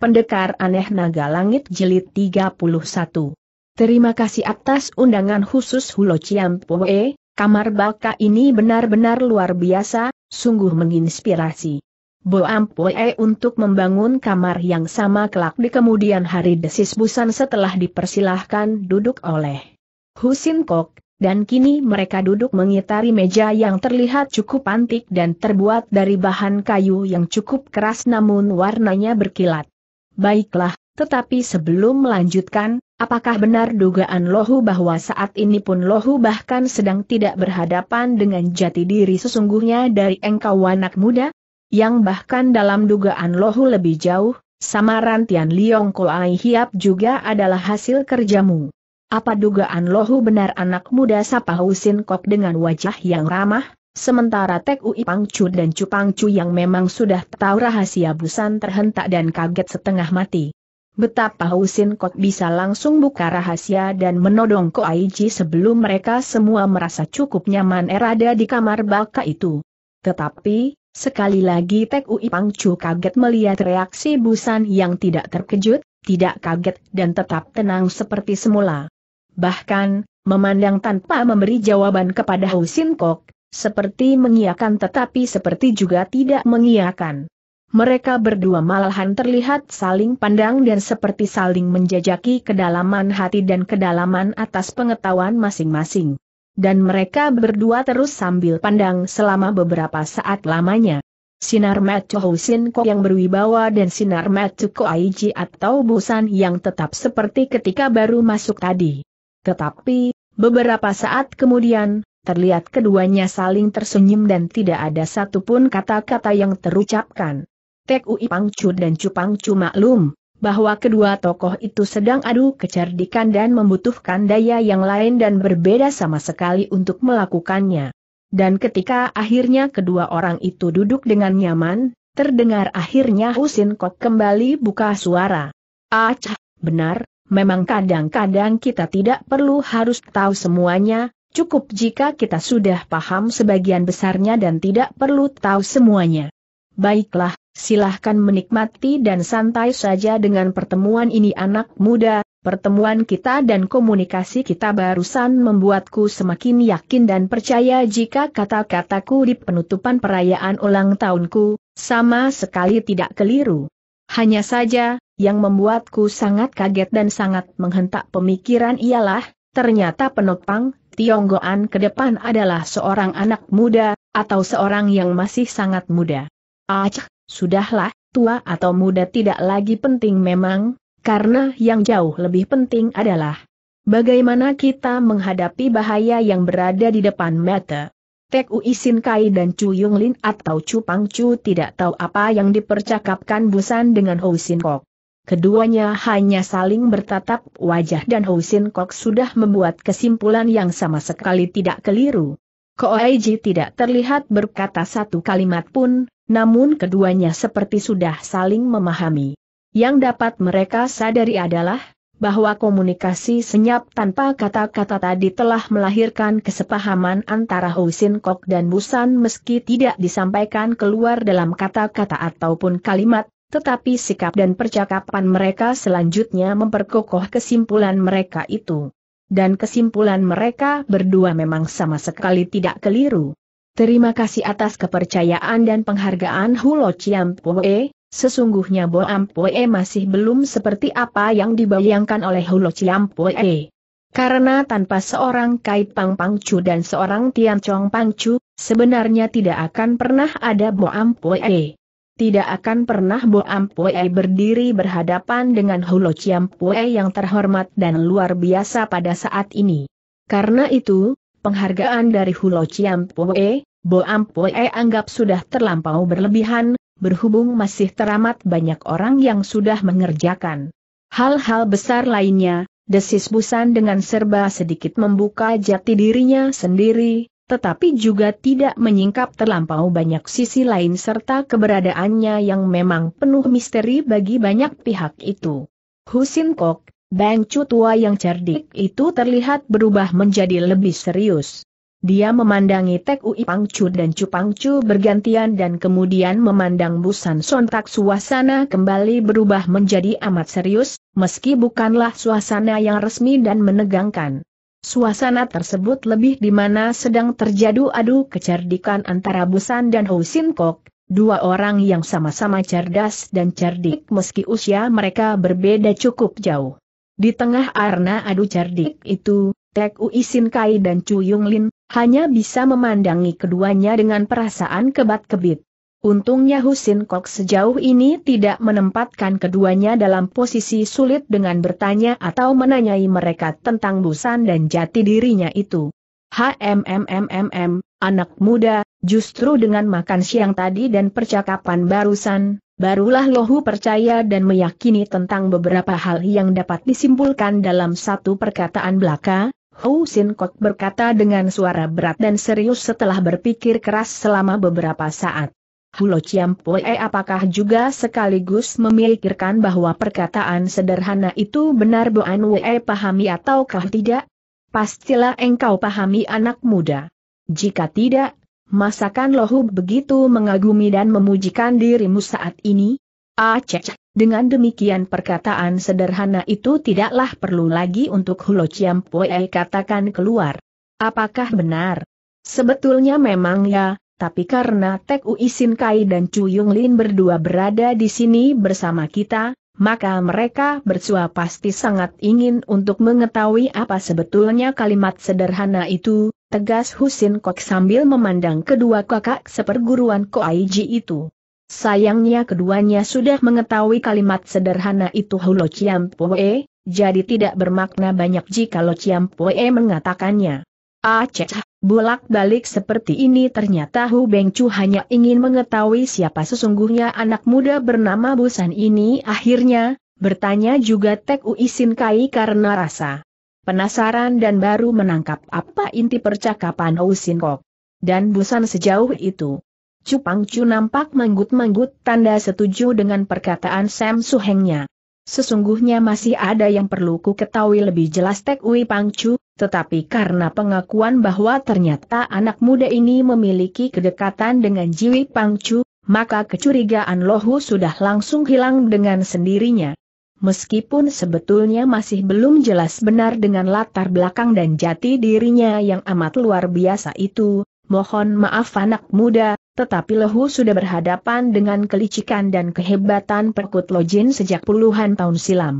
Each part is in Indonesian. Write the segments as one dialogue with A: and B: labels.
A: Pendekar Aneh Naga Langit jelit 31. Terima kasih atas undangan khusus Hulo Ciampoe, kamar baka ini benar-benar luar biasa, sungguh menginspirasi. Bo Ampoe untuk membangun kamar yang sama kelak di kemudian hari desis busan setelah dipersilahkan duduk oleh Husin Kok, dan kini mereka duduk mengitari meja yang terlihat cukup antik dan terbuat dari bahan kayu yang cukup keras namun warnanya berkilat. Baiklah, tetapi sebelum melanjutkan, apakah benar dugaan Lohu bahwa saat ini pun Lohu bahkan sedang tidak berhadapan dengan jati diri sesungguhnya dari engkau anak muda? Yang bahkan dalam dugaan Lohu lebih jauh, samaran Tian Liong Ai Hiap juga adalah hasil kerjamu. Apa dugaan Lohu benar anak muda Sapa Husin Kok dengan wajah yang ramah, Sementara Tek Ui Pangcu dan Cupangcu yang memang sudah tahu rahasia Busan terhentak dan kaget setengah mati. Betapa Husin Kot bisa langsung buka rahasia dan menodong Ko Aiji sebelum mereka semua merasa cukup nyaman erada di kamar baka itu. Tetapi, sekali lagi Tek Ui Pangcu kaget melihat reaksi Busan yang tidak terkejut, tidak kaget dan tetap tenang seperti semula. Bahkan, memandang tanpa memberi jawaban kepada Husin Kok, seperti mengiakan tetapi seperti juga tidak mengiakan. Mereka berdua malahan terlihat saling pandang dan seperti saling menjajaki kedalaman hati dan kedalaman atas pengetahuan masing-masing. Dan mereka berdua terus sambil pandang selama beberapa saat lamanya. Sinar Matthew Husin Ko yang berwibawa dan sinar Matthew Aiji atau busan yang tetap seperti ketika baru masuk tadi. Tetapi, beberapa saat kemudian, Terlihat keduanya saling tersenyum dan tidak ada satupun kata-kata yang terucapkan. Tek Ui Pangcu dan Cupang Cu maklum, bahwa kedua tokoh itu sedang adu kecerdikan dan membutuhkan daya yang lain dan berbeda sama sekali untuk melakukannya. Dan ketika akhirnya kedua orang itu duduk dengan nyaman, terdengar akhirnya Husin Kok kembali buka suara. Acah, ah, benar, memang kadang-kadang kita tidak perlu harus tahu semuanya, Cukup jika kita sudah paham sebagian besarnya dan tidak perlu tahu semuanya. Baiklah, silahkan menikmati dan santai saja dengan pertemuan ini anak muda, pertemuan kita dan komunikasi kita barusan membuatku semakin yakin dan percaya jika kata-kataku di penutupan perayaan ulang tahunku, sama sekali tidak keliru. Hanya saja, yang membuatku sangat kaget dan sangat menghentak pemikiran ialah, ternyata penopang, Tionggoan ke depan adalah seorang anak muda, atau seorang yang masih sangat muda. Acah, sudahlah, tua atau muda tidak lagi penting memang, karena yang jauh lebih penting adalah bagaimana kita menghadapi bahaya yang berada di depan mata. Tek Uisin Kai dan Chu Yung Lin atau Chu Pang Chu tidak tahu apa yang dipercakapkan Busan dengan Ho Sin Kok. Keduanya hanya saling bertatap wajah dan Husin Kok sudah membuat kesimpulan yang sama sekali tidak keliru. Koeji tidak terlihat berkata satu kalimat pun, namun keduanya seperti sudah saling memahami. Yang dapat mereka sadari adalah, bahwa komunikasi senyap tanpa kata-kata tadi telah melahirkan kesepahaman antara Husin Kok dan Busan meski tidak disampaikan keluar dalam kata-kata ataupun kalimat, tetapi sikap dan percakapan mereka selanjutnya memperkokoh kesimpulan mereka itu. Dan kesimpulan mereka berdua memang sama sekali tidak keliru. Terima kasih atas kepercayaan dan penghargaan Hulo Chiampoe, sesungguhnya Bo Ampoe masih belum seperti apa yang dibayangkan oleh Hulo Chiampoe. Karena tanpa seorang Kai Pang Pangcu dan seorang Tian Chong Pangcu, sebenarnya tidak akan pernah ada Bo Ampoe tidak akan pernah Bo Ampue berdiri berhadapan dengan Hulo Pue yang terhormat dan luar biasa pada saat ini. Karena itu, penghargaan dari Hulo Pue, Bo Ampue anggap sudah terlampau berlebihan, berhubung masih teramat banyak orang yang sudah mengerjakan. Hal-hal besar lainnya, desis Busan dengan serba sedikit membuka jati dirinya sendiri, tetapi juga tidak menyingkap terlampau banyak sisi lain serta keberadaannya yang memang penuh misteri bagi banyak pihak itu. Husin Kok, Chu tua yang cerdik itu terlihat berubah menjadi lebih serius. Dia memandangi Tek Ui Chu dan Pang Chu bergantian dan kemudian memandang Busan Sontak suasana kembali berubah menjadi amat serius, meski bukanlah suasana yang resmi dan menegangkan. Suasana tersebut lebih di mana sedang terjadi adu kecerdikan antara Busan dan Ho Sin Kok, dua orang yang sama-sama cerdas dan cerdik meski usia mereka berbeda cukup jauh. Di tengah arna adu cerdik itu, Tek Ui Sin Kai dan Chu Yung Lin, hanya bisa memandangi keduanya dengan perasaan kebat-kebit. Untungnya Husin Kok sejauh ini tidak menempatkan keduanya dalam posisi sulit dengan bertanya atau menanyai mereka tentang Busan dan jati dirinya itu. HMMMMM, anak muda, justru dengan makan siang tadi dan percakapan barusan, barulah Lohu percaya dan meyakini tentang beberapa hal yang dapat disimpulkan dalam satu perkataan belaka, Hou Sin Kok berkata dengan suara berat dan serius setelah berpikir keras selama beberapa saat. Pulo Ciampoe apakah juga sekaligus memikirkan bahwa perkataan sederhana itu benar Boan Wei pahami ataukah tidak? Pastilah engkau pahami anak muda. Jika tidak, masakan Lohub begitu mengagumi dan memujikan dirimu saat ini? Aceh, ah, dengan demikian perkataan sederhana itu tidaklah perlu lagi untuk Hulo Ciampoe katakan keluar. Apakah benar? Sebetulnya memang ya, tapi karena Tek Uisin Kai dan Chu Yung Lin berdua berada di sini bersama kita, maka mereka berdua pasti sangat ingin untuk mengetahui apa sebetulnya kalimat sederhana itu, tegas Husin Kok sambil memandang kedua kakak seperguruan Ko Ji itu. Sayangnya keduanya sudah mengetahui kalimat sederhana itu Hulo Chiam Poe, jadi tidak bermakna banyak jika Lo Chiam Poe mengatakannya. Aceh ah, bulak balik seperti ini ternyata Hu Bengcu hanya ingin mengetahui siapa sesungguhnya anak muda bernama Busan ini akhirnya, bertanya juga Tek Ui Sin Kai karena rasa penasaran dan baru menangkap apa inti percakapan Hu Sin Kok. Dan Busan sejauh itu. Cupang Chu nampak manggut-manggut tanda setuju dengan perkataan Sam Suhengnya. Sesungguhnya masih ada yang perlu ku ketahui lebih jelas Tek Ui Chu, tetapi karena pengakuan bahwa ternyata anak muda ini memiliki kedekatan dengan Jiwi Pangcu, maka kecurigaan Lohu sudah langsung hilang dengan sendirinya. Meskipun sebetulnya masih belum jelas benar dengan latar belakang dan jati dirinya yang amat luar biasa itu, mohon maaf anak muda, tetapi Lohu sudah berhadapan dengan kelicikan dan kehebatan perkut Lojin sejak puluhan tahun silam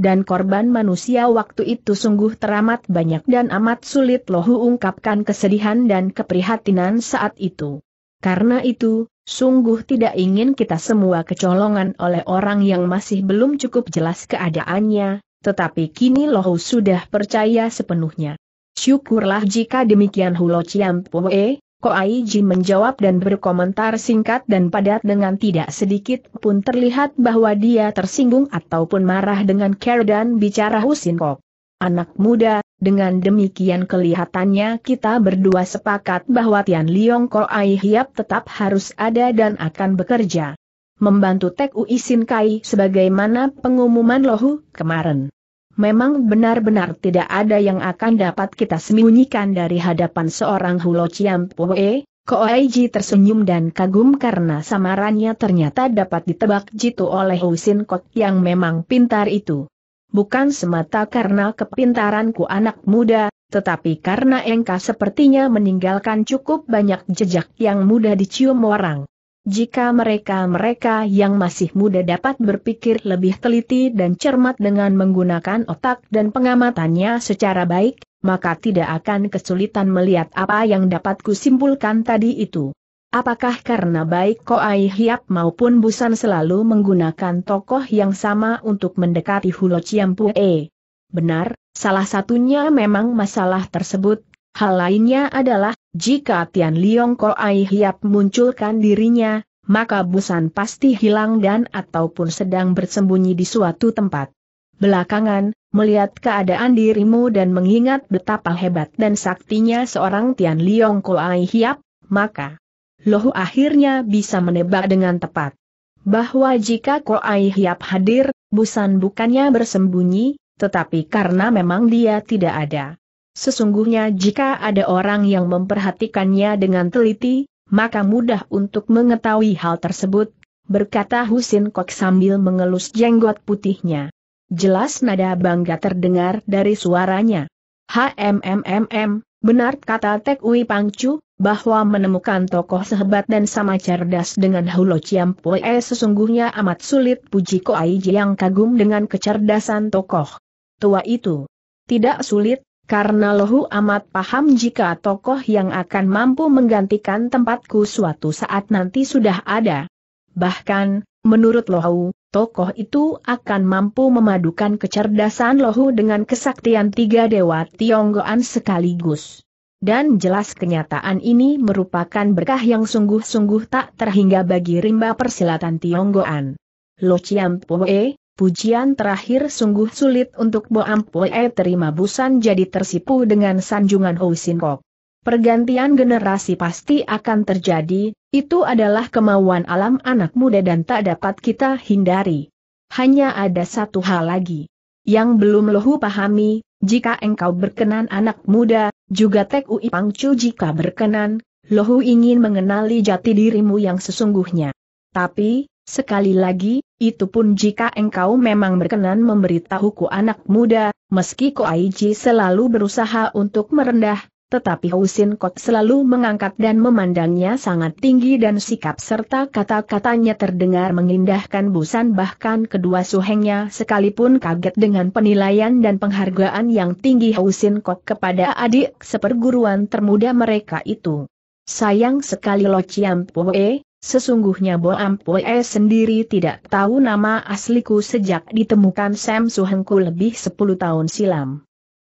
A: dan korban manusia waktu itu sungguh teramat banyak dan amat sulit lohu ungkapkan kesedihan dan keprihatinan saat itu. Karena itu, sungguh tidak ingin kita semua kecolongan oleh orang yang masih belum cukup jelas keadaannya, tetapi kini lohu sudah percaya sepenuhnya. Syukurlah jika demikian Hulo Chiampoe, Ko Koaiji menjawab dan berkomentar singkat dan padat dengan tidak sedikit pun terlihat bahwa dia tersinggung ataupun marah dengan Kera dan bicara Husin Kok. Anak muda, dengan demikian kelihatannya kita berdua sepakat bahwa Tian Liong Koai Hiap tetap harus ada dan akan bekerja. Membantu Tek Uisin Kai sebagaimana pengumuman Lohu kemarin memang benar-benar tidak ada yang akan dapat kita sembunyikan dari hadapan seorang Hulo Pue. Koaiji tersenyum dan kagum karena samarannya ternyata dapat ditebak jitu oleh Husin Kot yang memang pintar itu. Bukan semata karena kepintaranku anak muda, tetapi karena engkau sepertinya meninggalkan cukup banyak jejak yang mudah dicium orang. Jika mereka-mereka yang masih muda dapat berpikir lebih teliti dan cermat dengan menggunakan otak dan pengamatannya secara baik, maka tidak akan kesulitan melihat apa yang dapat kusimpulkan tadi itu. Apakah karena baik Koai Hiap maupun Busan selalu menggunakan tokoh yang sama untuk mendekati Hulo Chiampue? Benar, salah satunya memang masalah tersebut, hal lainnya adalah jika Tian Liong Ai Hiap munculkan dirinya, maka Busan pasti hilang dan ataupun sedang bersembunyi di suatu tempat. Belakangan, melihat keadaan dirimu dan mengingat betapa hebat dan saktinya seorang Tian Liong Ai Hiap, maka loh akhirnya bisa menebak dengan tepat. Bahwa jika Ko Ai Hiap hadir, Busan bukannya bersembunyi, tetapi karena memang dia tidak ada. Sesungguhnya jika ada orang yang memperhatikannya dengan teliti, maka mudah untuk mengetahui hal tersebut, berkata Husin Kok sambil mengelus jenggot putihnya. Jelas nada bangga terdengar dari suaranya. HMMMM, benar kata Tek Ui Pangcu, bahwa menemukan tokoh sehebat dan sama cerdas dengan Hulo Chiampoe sesungguhnya amat sulit puji Koai yang kagum dengan kecerdasan tokoh tua itu. Tidak sulit, karena lohu amat paham jika tokoh yang akan mampu menggantikan tempatku suatu saat nanti sudah ada. Bahkan, menurut lohu, tokoh itu akan mampu memadukan kecerdasan lohu dengan kesaktian tiga dewa Tionggoan sekaligus. Dan jelas kenyataan ini merupakan berkah yang sungguh-sungguh tak terhingga bagi rimba persilatan Tionggoan. Lo Chiam Poe, Pujian terakhir sungguh sulit untuk Bo Ampue terima busan jadi tersipu dengan sanjungan Ho Sin Kok. Pergantian generasi pasti akan terjadi, itu adalah kemauan alam anak muda dan tak dapat kita hindari. Hanya ada satu hal lagi. Yang belum Lohu pahami, jika engkau berkenan anak muda, juga Tek Ui Pangcu jika berkenan, Lohu ingin mengenali jati dirimu yang sesungguhnya. Tapi, Sekali lagi, itu pun jika engkau memang berkenan memberitahuku anak muda, meski ko Aiji selalu berusaha untuk merendah, tetapi Hausin Kot selalu mengangkat dan memandangnya sangat tinggi dan sikap serta kata-katanya terdengar mengindahkan Busan bahkan kedua suhengnya sekalipun kaget dengan penilaian dan penghargaan yang tinggi Hausin Kot kepada adik seperguruan termuda mereka itu. Sayang sekali Lo Chiam Poe, Sesungguhnya Boam Pue sendiri tidak tahu nama asliku sejak ditemukan Sam Suhengku lebih 10 tahun silam.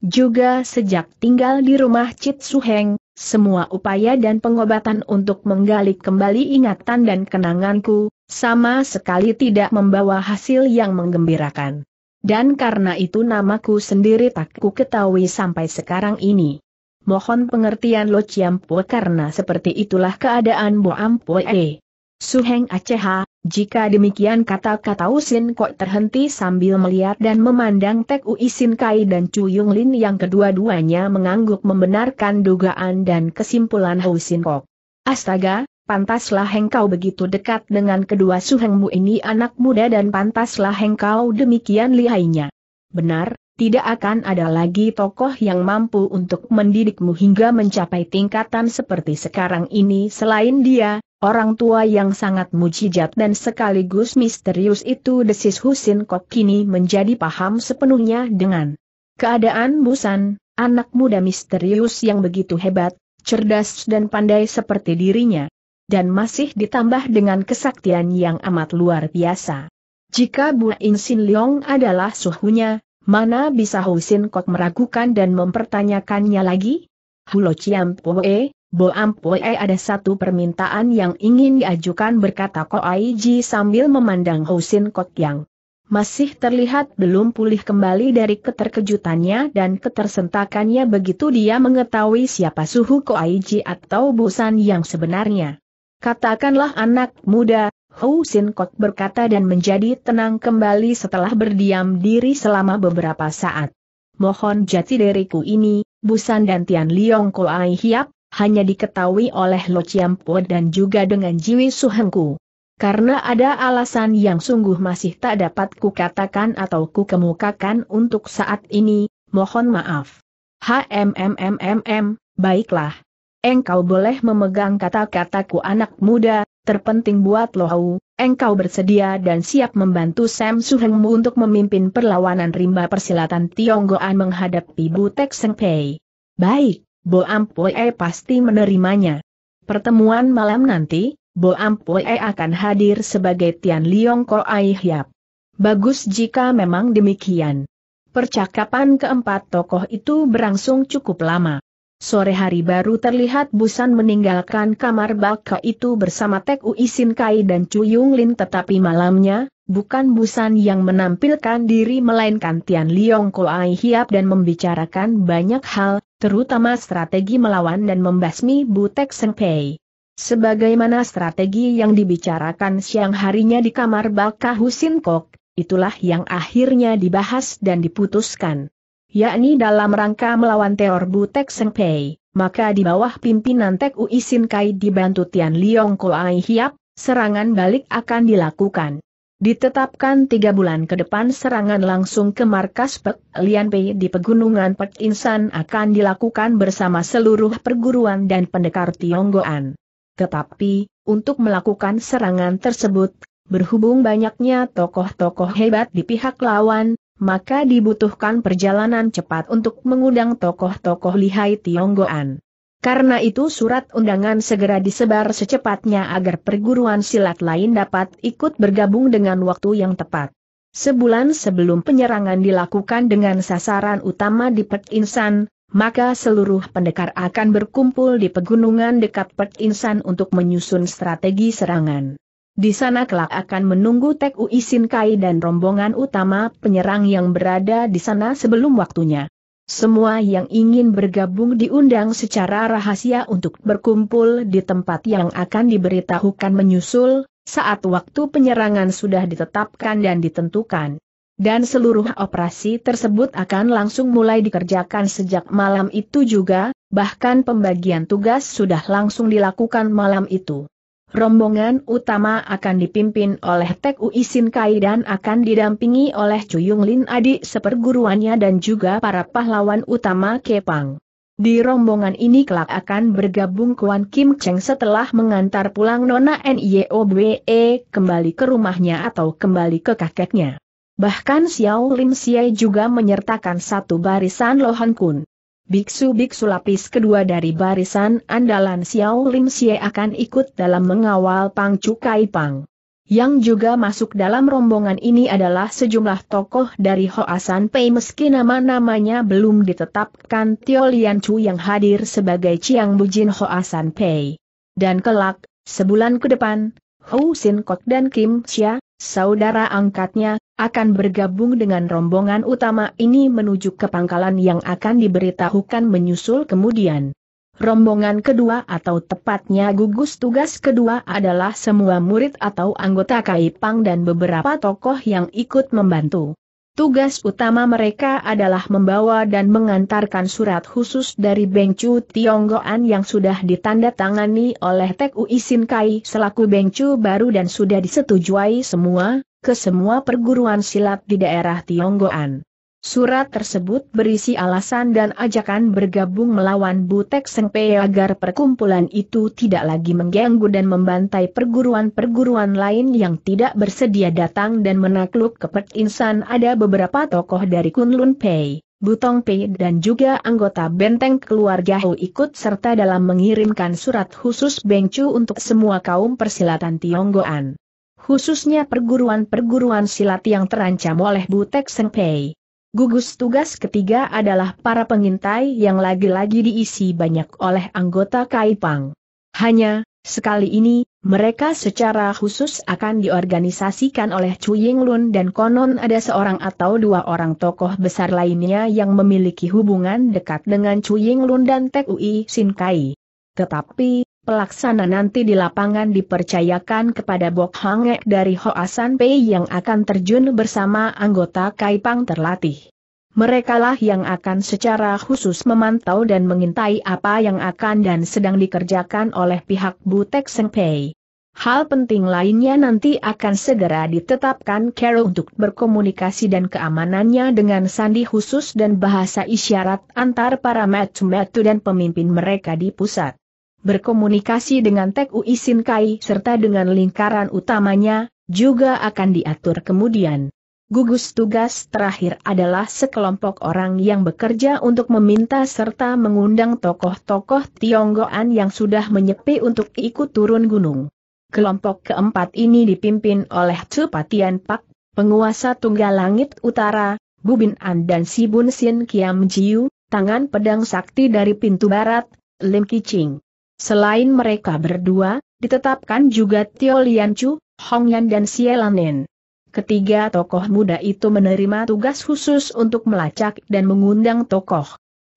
A: Juga sejak tinggal di rumah Cit Suheng, semua upaya dan pengobatan untuk menggali kembali ingatan dan kenanganku, sama sekali tidak membawa hasil yang menggembirakan. Dan karena itu namaku sendiri tak ku ketahui sampai sekarang ini. Mohon pengertian Lo Chiam Pue karena seperti itulah keadaan Bo Am Suheng Aceh, jika demikian kata-kata Usin Kok terhenti sambil melihat dan memandang Tek Ui Kai dan Chu Yung Lin yang kedua-duanya mengangguk membenarkan dugaan dan kesimpulan Usin Kok. Astaga, pantaslah engkau begitu dekat dengan kedua suhengmu ini anak muda dan pantaslah engkau demikian lihainya. Benar, tidak akan ada lagi tokoh yang mampu untuk mendidikmu hingga mencapai tingkatan seperti sekarang ini selain dia, orang tua yang sangat mujijat dan sekaligus misterius itu desis Husin Kok kini menjadi paham sepenuhnya dengan keadaan Busan, anak muda misterius yang begitu hebat, cerdas dan pandai seperti dirinya. Dan masih ditambah dengan kesaktian yang amat luar biasa. Jika Bu Insin Leong adalah suhunya, Mana bisa Husin Kok meragukan dan mempertanyakannya lagi? Hulo Chiam Poe, Bo ada satu permintaan yang ingin diajukan berkata Ko Aiji sambil memandang Husin Kok yang masih terlihat belum pulih kembali dari keterkejutannya dan ketersentakannya begitu dia mengetahui siapa suhu Ko Aiji atau Busan yang sebenarnya. Katakanlah anak muda, Hou Sin Kok berkata dan menjadi tenang kembali setelah berdiam diri selama beberapa saat. Mohon jati diriku ini, Busan dan Tian Liong Ai Hiap, hanya diketahui oleh Lo Chiampo dan juga dengan Jiwi Suhengku. Karena ada alasan yang sungguh masih tak dapat kukatakan atau kukemukakan untuk saat ini, mohon maaf. HMMMMM, baiklah, engkau boleh memegang kata-kataku anak muda, terpenting buat Lohau, engkau bersedia dan siap membantu Sam Suhengmu untuk memimpin perlawanan rimba persilatan Tionggoan menghadapi Butek Pei. Baik, Bo Ampoe pasti menerimanya. Pertemuan malam nanti, Bo Ampoe akan hadir sebagai Tian Liong Ai Hiap. Bagus jika memang demikian. Percakapan keempat tokoh itu berlangsung cukup lama. Sore hari baru terlihat Busan meninggalkan kamar Baka itu bersama Tek Ui Sin Kai dan Chu Yung Lin tetapi malamnya, bukan Busan yang menampilkan diri melainkan Tian Liong Ai Hiap dan membicarakan banyak hal, terutama strategi melawan dan membasmi Butek Senpei. Sebagaimana strategi yang dibicarakan siang harinya di kamar Baka Husin Kok, itulah yang akhirnya dibahas dan diputuskan yakni dalam rangka melawan teor Butek Sengpei, maka di bawah pimpinan Tek Ui Sin Kai dibantu Tian Liong Koai Hiap, serangan balik akan dilakukan. Ditetapkan tiga bulan ke depan serangan langsung ke markas Pek Lian Pei di pegunungan Pek Insan akan dilakukan bersama seluruh perguruan dan pendekar Tionggoan. Tetapi, untuk melakukan serangan tersebut, berhubung banyaknya tokoh-tokoh hebat di pihak lawan, maka dibutuhkan perjalanan cepat untuk mengundang tokoh-tokoh lihai Tionggoan. Karena itu surat undangan segera disebar secepatnya agar perguruan silat lain dapat ikut bergabung dengan waktu yang tepat. Sebulan sebelum penyerangan dilakukan dengan sasaran utama di Pek Insan, maka seluruh pendekar akan berkumpul di pegunungan dekat Pek Insan untuk menyusun strategi serangan. Di sana kelak akan menunggu Tek Ui Sin Kai dan rombongan utama penyerang yang berada di sana sebelum waktunya. Semua yang ingin bergabung diundang secara rahasia untuk berkumpul di tempat yang akan diberitahukan menyusul, saat waktu penyerangan sudah ditetapkan dan ditentukan. Dan seluruh operasi tersebut akan langsung mulai dikerjakan sejak malam itu juga, bahkan pembagian tugas sudah langsung dilakukan malam itu rombongan utama akan dipimpin oleh Tek Ui Sin Kai dan akan didampingi oleh Yung Lin adik seperguruannya dan juga para pahlawan utama Kepang. Di rombongan ini kelak akan bergabung Kuan Kim Cheng setelah mengantar pulang Nona Nyeobwe kembali ke rumahnya atau kembali ke kakeknya. Bahkan Xiao Lim Xie juga menyertakan satu barisan Lohan Kun. Biksu-biksu lapis kedua dari barisan andalan Xiao Lim Xie akan ikut dalam mengawal Pang Cukai Pang. Yang juga masuk dalam rombongan ini adalah sejumlah tokoh dari Hoasan Pei meski nama-namanya belum ditetapkan Tio Lian Chu yang hadir sebagai Chiang Bujin Hoasan Pei. Dan kelak, sebulan ke depan, Hou Sin Kok dan Kim Xia, saudara angkatnya, akan bergabung dengan rombongan utama ini menuju ke pangkalan yang akan diberitahukan menyusul kemudian. Rombongan kedua atau tepatnya gugus tugas kedua adalah semua murid atau anggota Kaipang dan beberapa tokoh yang ikut membantu. Tugas utama mereka adalah membawa dan mengantarkan surat khusus dari Bengcu Tionggoan yang sudah ditandatangani oleh Tek Ui Kai selaku Bengcu baru dan sudah disetujui semua, ke semua perguruan silat di daerah Tionggoan. Surat tersebut berisi alasan dan ajakan bergabung melawan Butek Sengpe agar perkumpulan itu tidak lagi mengganggu dan membantai perguruan-perguruan lain yang tidak bersedia datang dan menakluk Pek insan ada beberapa tokoh dari Kunlun Pei. Butong Pei dan juga anggota benteng keluarga Ho ikut serta dalam mengirimkan surat khusus Bengcu untuk semua kaum persilatan Tionggoan. Khususnya perguruan-perguruan silat yang terancam oleh Butek Sengpei. Gugus tugas ketiga adalah para pengintai yang lagi-lagi diisi banyak oleh anggota Kaipang. Hanya, sekali ini, mereka secara khusus akan diorganisasikan oleh Chu Lun dan konon ada seorang atau dua orang tokoh besar lainnya yang memiliki hubungan dekat dengan Chu Lun dan Tek Ui Sin Kai. Tetapi, Pelaksana nanti di lapangan dipercayakan kepada Bok Hangek dari Hoasan Pei yang akan terjun bersama anggota Kaipang terlatih. Merekalah yang akan secara khusus memantau dan mengintai apa yang akan dan sedang dikerjakan oleh pihak Butek Seng Pei. Hal penting lainnya nanti akan segera ditetapkan Carol untuk berkomunikasi dan keamanannya dengan sandi khusus dan bahasa isyarat antar para metu-metu dan pemimpin mereka di pusat berkomunikasi dengan Tek Ui Sin Kai serta dengan lingkaran utamanya, juga akan diatur kemudian. Gugus tugas terakhir adalah sekelompok orang yang bekerja untuk meminta serta mengundang tokoh-tokoh Tionggoan yang sudah menyepi untuk ikut turun gunung. Kelompok keempat ini dipimpin oleh Cepatian Pak, penguasa Tunggal Langit Utara, Bubin An dan Sibun Sin Kiam Jiu, tangan pedang sakti dari pintu barat, Lim Kiching. Selain mereka berdua, ditetapkan juga Tio Chu, Hong Yan dan Sielanen. Ketiga tokoh muda itu menerima tugas khusus untuk melacak dan mengundang tokoh.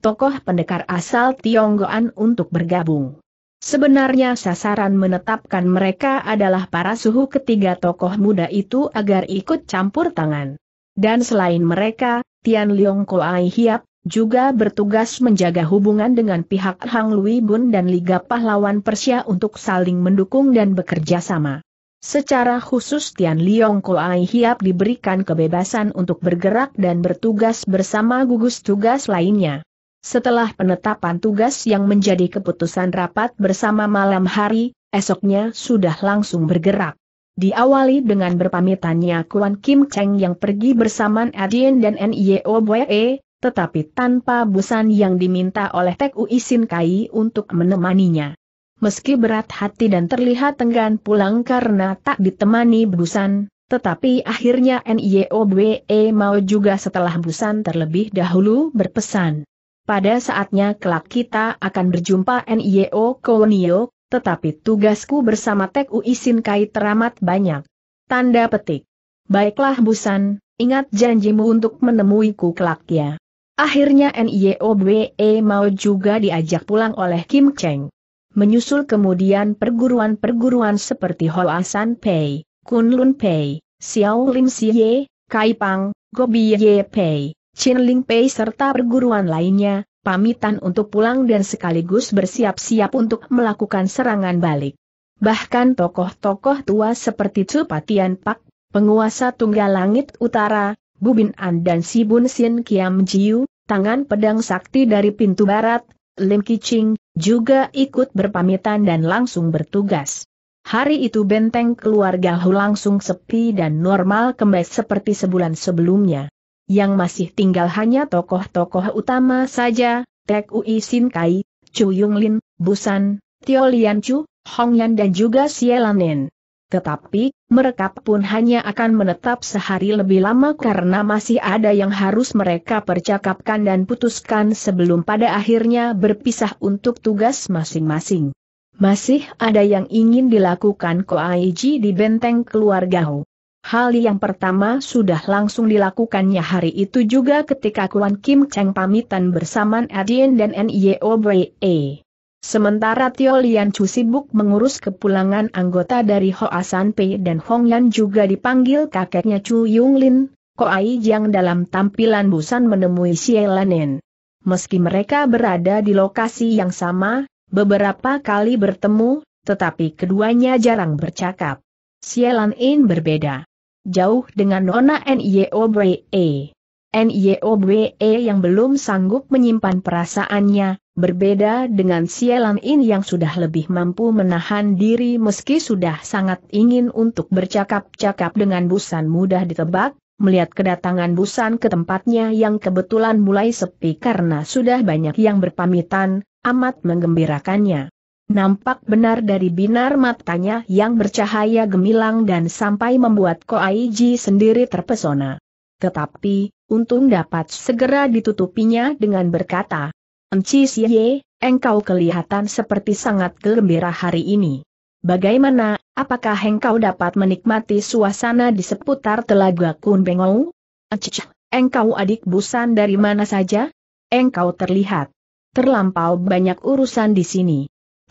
A: Tokoh pendekar asal Tionggoan untuk bergabung. Sebenarnya sasaran menetapkan mereka adalah para suhu ketiga tokoh muda itu agar ikut campur tangan. Dan selain mereka, Tian Leong Koai Hiap, juga bertugas menjaga hubungan dengan pihak Hang Lui Bun dan Liga Pahlawan Persia untuk saling mendukung dan bekerja sama. Secara khusus Tian Liong Koai Hiap diberikan kebebasan untuk bergerak dan bertugas bersama gugus tugas lainnya. Setelah penetapan tugas yang menjadi keputusan rapat bersama malam hari, esoknya sudah langsung bergerak. Diawali dengan berpamitannya Kuan Kim Cheng yang pergi bersama Adien dan Nyeo Bwe, e, tetapi tanpa busan yang diminta oleh Tek Ui Kai untuk menemaninya. Meski berat hati dan terlihat enggan pulang karena tak ditemani busan, tetapi akhirnya NIOBE mau juga setelah busan terlebih dahulu berpesan. Pada saatnya kelak kita akan berjumpa NIO Kownio, tetapi tugasku bersama Tek Ui Kai teramat banyak. Tanda petik. Baiklah busan, ingat janjimu untuk menemuiku kelak ya. Akhirnya NIOBE mau juga diajak pulang oleh Kim Cheng. Menyusul kemudian perguruan-perguruan seperti Hoasan Pei, Kunlun Pei, Xiao Lim Siye, Kai Pang, Gobi Ye Pei, Chin Ling Pei serta perguruan lainnya, pamitan untuk pulang dan sekaligus bersiap-siap untuk melakukan serangan balik. Bahkan tokoh-tokoh tua seperti Cupatian Pak, penguasa Tunggal Langit Utara, Bubin An dan Sibun Sin Kiam Jiu, tangan pedang sakti dari pintu barat, Lim Kiching, juga ikut berpamitan dan langsung bertugas. Hari itu benteng keluarga Hu langsung sepi dan normal kembali seperti sebulan sebelumnya. Yang masih tinggal hanya tokoh-tokoh utama saja, Tek Ui Sin Kai, Chu Yung Lin, Busan, Tio Lian Chu, Hong Yan dan juga Xie tetapi, mereka pun hanya akan menetap sehari lebih lama karena masih ada yang harus mereka percakapkan dan putuskan sebelum pada akhirnya berpisah untuk tugas masing-masing. Masih ada yang ingin dilakukan Ko Aiji di benteng keluarga Ho. Hal yang pertama sudah langsung dilakukannya hari itu juga ketika Kuan Kim Cheng pamitan bersama Adien dan N.Y.O.B.E. Sementara Tio Lian Chu sibuk mengurus kepulangan anggota dari Ho Asan Pei dan Hong Yan juga dipanggil kakeknya Chu Yung Lin, Koai Jiang dalam tampilan busan menemui Lanin. Meski mereka berada di lokasi yang sama, beberapa kali bertemu, tetapi keduanya jarang bercakap. Xie In berbeda. Jauh dengan Nona Nio Bwe. Nio Bwe yang belum sanggup menyimpan perasaannya, Berbeda dengan Sielam In yang sudah lebih mampu menahan diri meski sudah sangat ingin untuk bercakap-cakap dengan Busan mudah ditebak, melihat kedatangan Busan ke tempatnya yang kebetulan mulai sepi karena sudah banyak yang berpamitan, amat menggembirakannya. Nampak benar dari binar matanya yang bercahaya gemilang dan sampai membuat Koaiji sendiri terpesona. Tetapi, untung dapat segera ditutupinya dengan berkata, Enci siye, engkau kelihatan seperti sangat gembira hari ini. Bagaimana, apakah engkau dapat menikmati suasana di seputar telaga Kunbengou? Enci, engkau adik busan dari mana saja? Engkau terlihat terlampau banyak urusan di sini.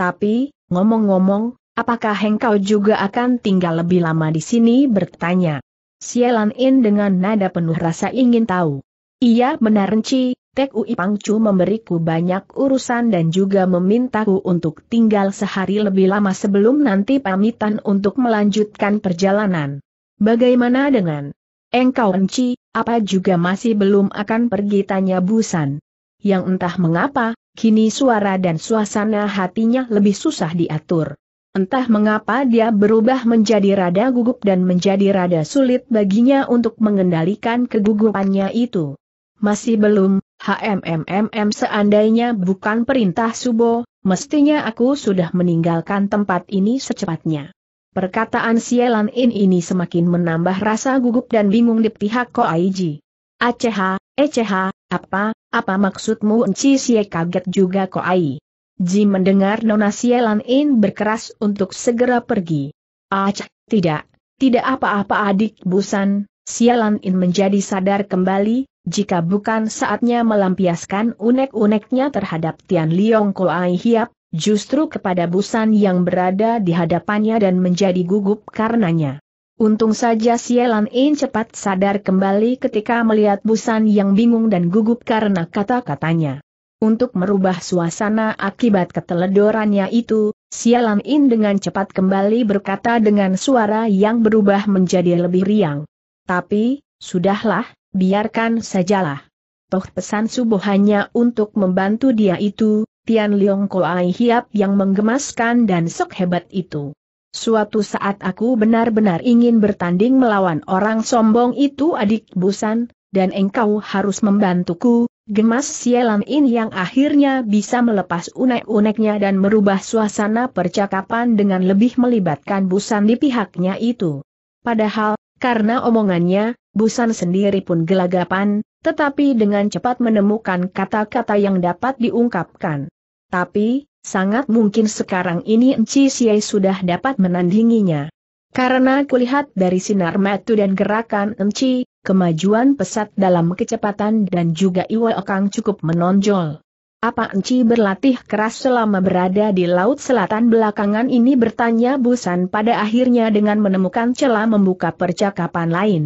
A: Tapi, ngomong-ngomong, apakah engkau juga akan tinggal lebih lama di sini bertanya? Sialan In dengan nada penuh rasa ingin tahu. Iya benar Enci, Tek Ui Pangcu memberiku banyak urusan dan juga memintaku untuk tinggal sehari lebih lama sebelum nanti pamitan untuk melanjutkan perjalanan. Bagaimana dengan engkau Enci, apa juga masih belum akan pergi tanya Busan? Yang entah mengapa, kini suara dan suasana hatinya lebih susah diatur. Entah mengapa dia berubah menjadi rada gugup dan menjadi rada sulit baginya untuk mengendalikan kegugupannya itu. Masih belum, HMMMM seandainya bukan perintah Subo, mestinya aku sudah meninggalkan tempat ini secepatnya. Perkataan Sielan In ini semakin menambah rasa gugup dan bingung di pihak Ko Aiji. Aceha, Eceha, apa, apa maksudmu Enci Sie kaget juga Ko Koai. Ji mendengar Nona Sielan In berkeras untuk segera pergi. Ac, tidak, tidak apa-apa adik Busan, Sielan In menjadi sadar kembali, jika bukan saatnya melampiaskan unek-uneknya terhadap Tian Liong Koai Hiap, justru kepada Busan yang berada di hadapannya dan menjadi gugup karenanya. Untung saja Sielan In cepat sadar kembali ketika melihat Busan yang bingung dan gugup karena kata-katanya. Untuk merubah suasana akibat keteledorannya itu, Sialan In dengan cepat kembali berkata dengan suara yang berubah menjadi lebih riang. Tapi, sudahlah, biarkan sajalah. Toh pesan subuh hanya untuk membantu dia itu, Tian Leong Koai Hiap yang menggemaskan dan sok hebat itu. Suatu saat aku benar-benar ingin bertanding melawan orang sombong itu adik busan, dan engkau harus membantuku, gemas sialan ini yang akhirnya bisa melepas unek-uneknya dan merubah suasana percakapan dengan lebih melibatkan busan di pihaknya itu. Padahal, karena omongannya, Busan sendiri pun gelagapan, tetapi dengan cepat menemukan kata-kata yang dapat diungkapkan. Tapi, sangat mungkin sekarang ini Enci Siai sudah dapat menandinginya. Karena kulihat dari sinar metu dan gerakan Enci, kemajuan pesat dalam kecepatan dan juga Iwa Okang cukup menonjol. Apa Enci berlatih keras selama berada di Laut Selatan belakangan ini bertanya Busan pada akhirnya dengan menemukan celah membuka percakapan lain.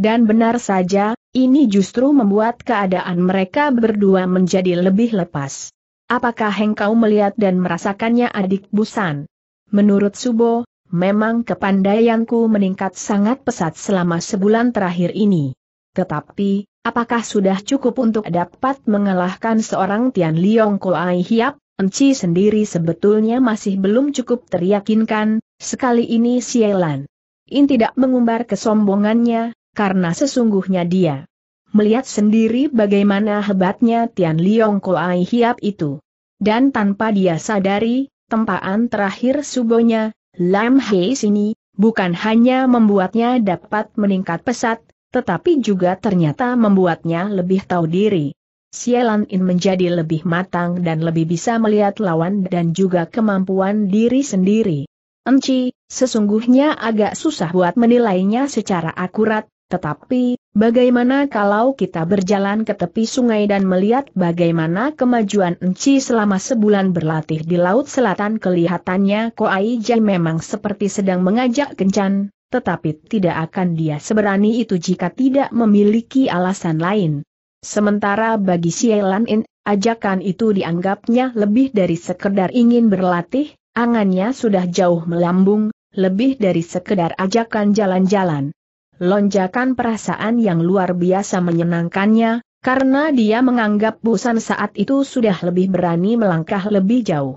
A: Dan benar saja, ini justru membuat keadaan mereka berdua menjadi lebih lepas. Apakah engkau melihat dan merasakannya adik Busan? Menurut Subo, memang kepandaianku meningkat sangat pesat selama sebulan terakhir ini. Tetapi, apakah sudah cukup untuk dapat mengalahkan seorang Tian Liong Koai Hiap? Enci sendiri sebetulnya masih belum cukup teriyakinkan, sekali ini sielan. In tidak mengumbar kesombongannya, karena sesungguhnya dia melihat sendiri bagaimana hebatnya Tian Liong Koai Hiap itu. Dan tanpa dia sadari, tempaan terakhir subonya, Lam Hei sini, bukan hanya membuatnya dapat meningkat pesat, tetapi juga ternyata membuatnya lebih tahu diri. Sialan In menjadi lebih matang dan lebih bisa melihat lawan dan juga kemampuan diri sendiri. Enci, sesungguhnya agak susah buat menilainya secara akurat, tetapi, bagaimana kalau kita berjalan ke tepi sungai dan melihat bagaimana kemajuan Enci selama sebulan berlatih di Laut Selatan kelihatannya Koai Jai memang seperti sedang mengajak kencan, tetapi tidak akan dia seberani itu jika tidak memiliki alasan lain. Sementara bagi Sielan In, ajakan itu dianggapnya lebih dari sekedar ingin berlatih, angannya sudah jauh melambung, lebih dari sekedar ajakan jalan-jalan lonjakan perasaan yang luar biasa menyenangkannya, karena dia menganggap Busan saat itu sudah lebih berani melangkah lebih jauh.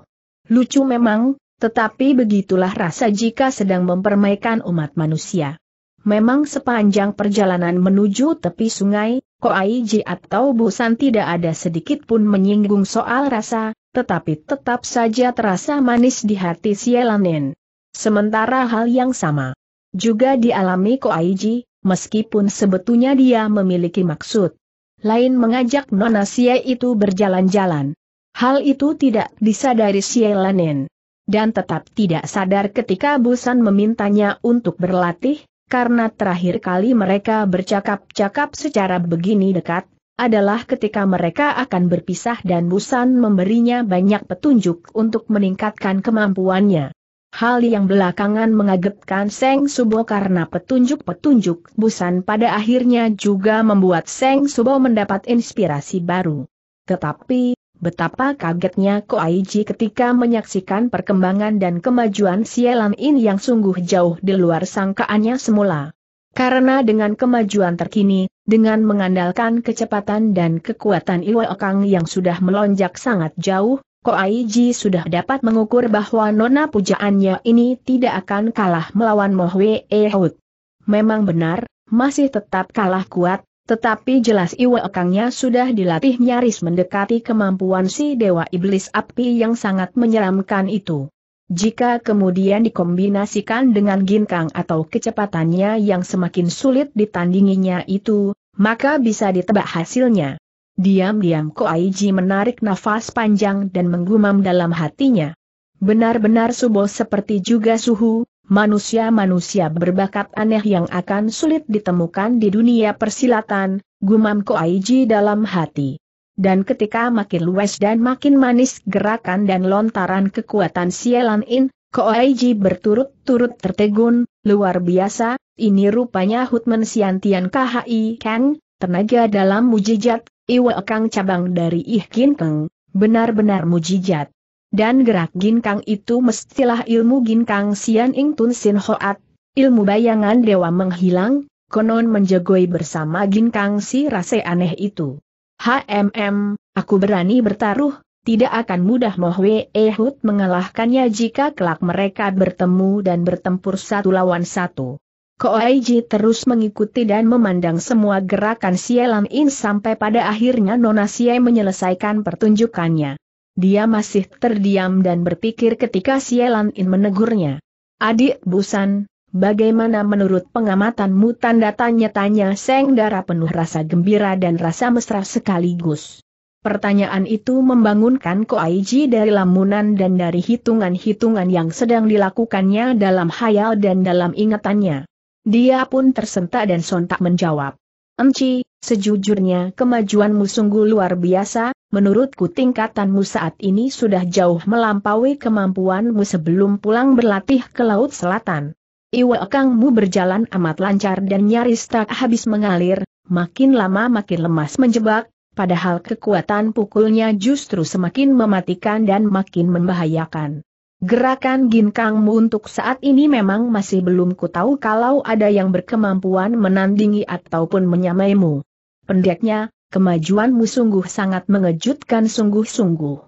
A: Lucu memang, tetapi begitulah rasa jika sedang mempermaikan umat manusia. Memang sepanjang perjalanan menuju tepi sungai, Koaiji atau Busan tidak ada sedikit pun menyinggung soal rasa, tetapi tetap saja terasa manis di hati Sielanen. Sementara hal yang sama juga dialami Koaiji, meskipun sebetulnya dia memiliki maksud lain mengajak Nona Xie itu berjalan-jalan. Hal itu tidak disadari Xie Lanen. Dan tetap tidak sadar ketika Busan memintanya untuk berlatih, karena terakhir kali mereka bercakap-cakap secara begini dekat, adalah ketika mereka akan berpisah dan Busan memberinya banyak petunjuk untuk meningkatkan kemampuannya. Hal yang belakangan mengagetkan Seng Subo karena petunjuk-petunjuk busan pada akhirnya juga membuat Seng Subo mendapat inspirasi baru. Tetapi, betapa kagetnya Ko Aiji ketika menyaksikan perkembangan dan kemajuan Sielan In yang sungguh jauh di luar sangkaannya semula. Karena dengan kemajuan terkini, dengan mengandalkan kecepatan dan kekuatan Iwa Okang yang sudah melonjak sangat jauh, Ko Koaiji sudah dapat mengukur bahwa nona pujaannya ini tidak akan kalah melawan Mohwe Ehud. Memang benar, masih tetap kalah kuat, tetapi jelas Iwa Ekangnya sudah dilatih nyaris mendekati kemampuan si Dewa Iblis Api yang sangat menyeramkan itu. Jika kemudian dikombinasikan dengan ginkang atau kecepatannya yang semakin sulit ditandinginya itu, maka bisa ditebak hasilnya. Diam-diam Ko Koaiji menarik nafas panjang dan menggumam dalam hatinya. Benar-benar subuh seperti juga suhu, manusia-manusia berbakat aneh yang akan sulit ditemukan di dunia persilatan, gumam Ko Koaiji dalam hati. Dan ketika makin luas dan makin manis gerakan dan lontaran kekuatan Sielan In, Koaiji berturut-turut tertegun, luar biasa, ini rupanya Hutman Siantian KHI Kang, tenaga dalam mujijat Iwa Kang cabang dari Ih Kin Keng, benar-benar mujijat. Dan gerak ginkang itu mestilah ilmu ginkang Sian Ing Tun Sin Hoat, ilmu bayangan dewa menghilang, konon menjegoi bersama ginkang si rase aneh itu. HMM, aku berani bertaruh, tidak akan mudah Mohwe Ehud mengalahkannya jika kelak mereka bertemu dan bertempur satu lawan satu. Koaiji terus mengikuti dan memandang semua gerakan Xie In sampai pada akhirnya Nona Xie menyelesaikan pertunjukannya. Dia masih terdiam dan berpikir ketika Xie In menegurnya. Adik Busan, bagaimana menurut pengamatanmu tanda tanya-tanya Seng Dara penuh rasa gembira dan rasa mesra sekaligus. Pertanyaan itu membangunkan Koaiji dari lamunan dan dari hitungan-hitungan yang sedang dilakukannya dalam hayal dan dalam ingatannya. Dia pun tersentak dan sontak menjawab. Enci, sejujurnya kemajuanmu sungguh luar biasa, menurutku tingkatanmu saat ini sudah jauh melampaui kemampuanmu sebelum pulang berlatih ke Laut Selatan. Iwakangmu berjalan amat lancar dan nyaris tak habis mengalir, makin lama makin lemas menjebak, padahal kekuatan pukulnya justru semakin mematikan dan makin membahayakan. Gerakan ginkangmu untuk saat ini memang masih belum ku tahu kalau ada yang berkemampuan menandingi ataupun menyamaimu. Pendeknya, kemajuanmu sungguh sangat mengejutkan sungguh-sungguh.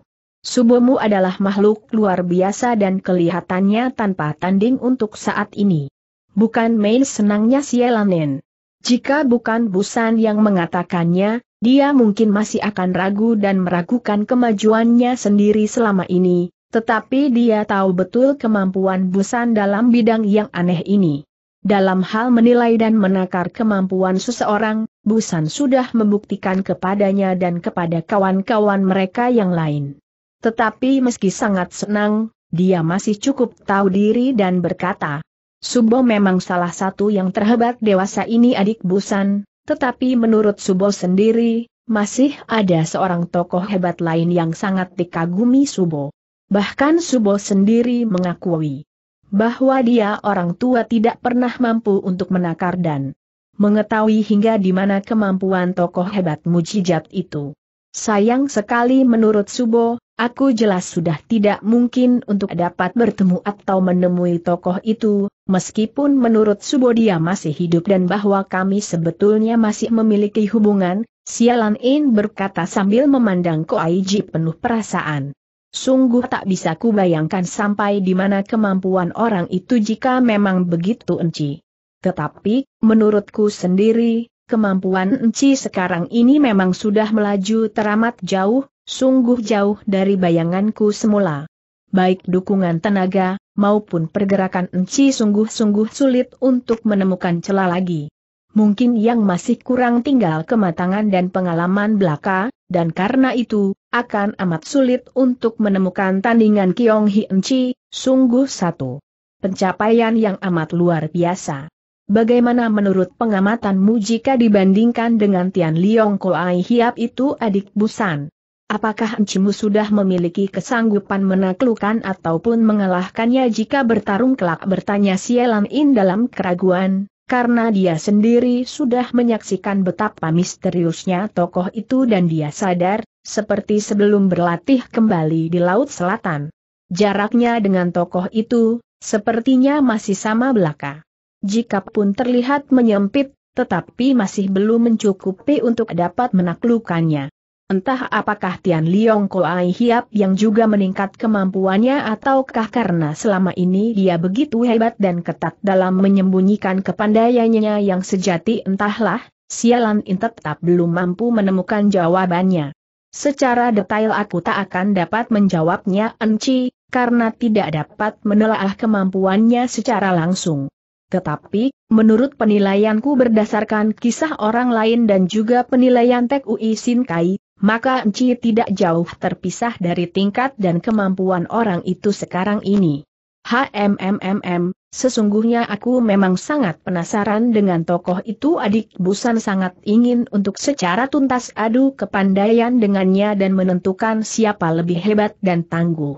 A: Subuhmu adalah makhluk luar biasa dan kelihatannya tanpa tanding untuk saat ini. Bukan main senangnya si Sielanen. Jika bukan Busan yang mengatakannya, dia mungkin masih akan ragu dan meragukan kemajuannya sendiri selama ini, tetapi dia tahu betul kemampuan Busan dalam bidang yang aneh ini. Dalam hal menilai dan menakar kemampuan seseorang, Busan sudah membuktikan kepadanya dan kepada kawan-kawan mereka yang lain. Tetapi meski sangat senang, dia masih cukup tahu diri dan berkata, Subo memang salah satu yang terhebat dewasa ini adik Busan, tetapi menurut Subo sendiri, masih ada seorang tokoh hebat lain yang sangat dikagumi Subo. Bahkan Subo sendiri mengakui bahwa dia orang tua tidak pernah mampu untuk menakar dan mengetahui hingga di mana kemampuan tokoh hebat mujijat itu. Sayang sekali menurut Subo, aku jelas sudah tidak mungkin untuk dapat bertemu atau menemui tokoh itu, meskipun menurut Subo dia masih hidup dan bahwa kami sebetulnya masih memiliki hubungan, Sialan In berkata sambil memandang Koaiji penuh perasaan. Sungguh tak bisa kubayangkan sampai di mana kemampuan orang itu jika memang begitu enci. Tetapi, menurutku sendiri, kemampuan enci sekarang ini memang sudah melaju teramat jauh, sungguh jauh dari bayanganku semula. Baik dukungan tenaga, maupun pergerakan enci sungguh-sungguh sulit untuk menemukan celah lagi mungkin yang masih kurang tinggal kematangan dan pengalaman belaka, dan karena itu, akan amat sulit untuk menemukan tandingan Kiong Hien Chi, sungguh satu pencapaian yang amat luar biasa. Bagaimana menurut pengamatanmu jika dibandingkan dengan Tian Liong Koai Hiap itu adik Busan? Apakah Encimu sudah memiliki kesanggupan menaklukkan ataupun mengalahkannya jika bertarung kelak bertanya Sielan In dalam keraguan? karena dia sendiri sudah menyaksikan betapa misteriusnya tokoh itu dan dia sadar, seperti sebelum berlatih kembali di Laut Selatan. Jaraknya dengan tokoh itu, sepertinya masih sama belaka. Jika pun terlihat menyempit, tetapi masih belum mencukupi untuk dapat menaklukkannya. Entah apakah Tian Liong Koai Hiap yang juga meningkat kemampuannya ataukah karena selama ini dia begitu hebat dan ketat dalam menyembunyikan kepandaiannya yang sejati entahlah, sialan in tetap belum mampu menemukan jawabannya. Secara detail aku tak akan dapat menjawabnya Enci, karena tidak dapat menelaah kemampuannya secara langsung. Tetapi, menurut penilaianku berdasarkan kisah orang lain dan juga penilaian Tek Ui Sin Kai, maka Enci tidak jauh terpisah dari tingkat dan kemampuan orang itu sekarang ini. HMMMM, sesungguhnya aku memang sangat penasaran dengan tokoh itu adik Busan sangat ingin untuk secara tuntas adu kepandaian dengannya dan menentukan siapa lebih hebat dan tangguh.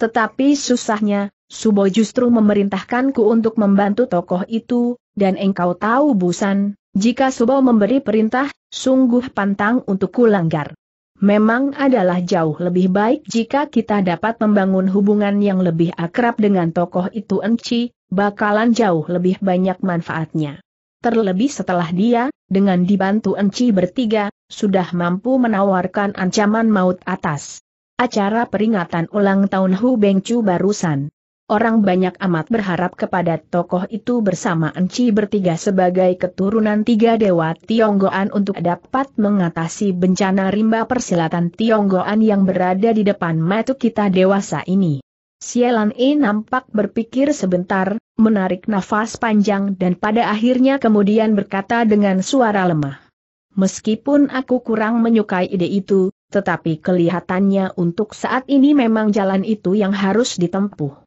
A: Tetapi susahnya, Subo justru memerintahkanku untuk membantu tokoh itu, dan engkau tahu Busan, jika Subo memberi perintah, sungguh pantang untuk kulanggar. Memang adalah jauh lebih baik jika kita dapat membangun hubungan yang lebih akrab dengan tokoh itu Enci, bakalan jauh lebih banyak manfaatnya. Terlebih setelah dia, dengan dibantu Enci bertiga, sudah mampu menawarkan ancaman maut atas acara peringatan ulang tahun Hu Bengcu barusan orang banyak amat berharap kepada tokoh itu bersama Enci bertiga sebagai keturunan tiga dewa Tionggoan untuk dapat mengatasi bencana rimba persilatan Tionggoan yang berada di depan mata kita dewasa ini. Sialan E nampak berpikir sebentar, menarik nafas panjang dan pada akhirnya kemudian berkata dengan suara lemah. Meskipun aku kurang menyukai ide itu, tetapi kelihatannya untuk saat ini memang jalan itu yang harus ditempuh.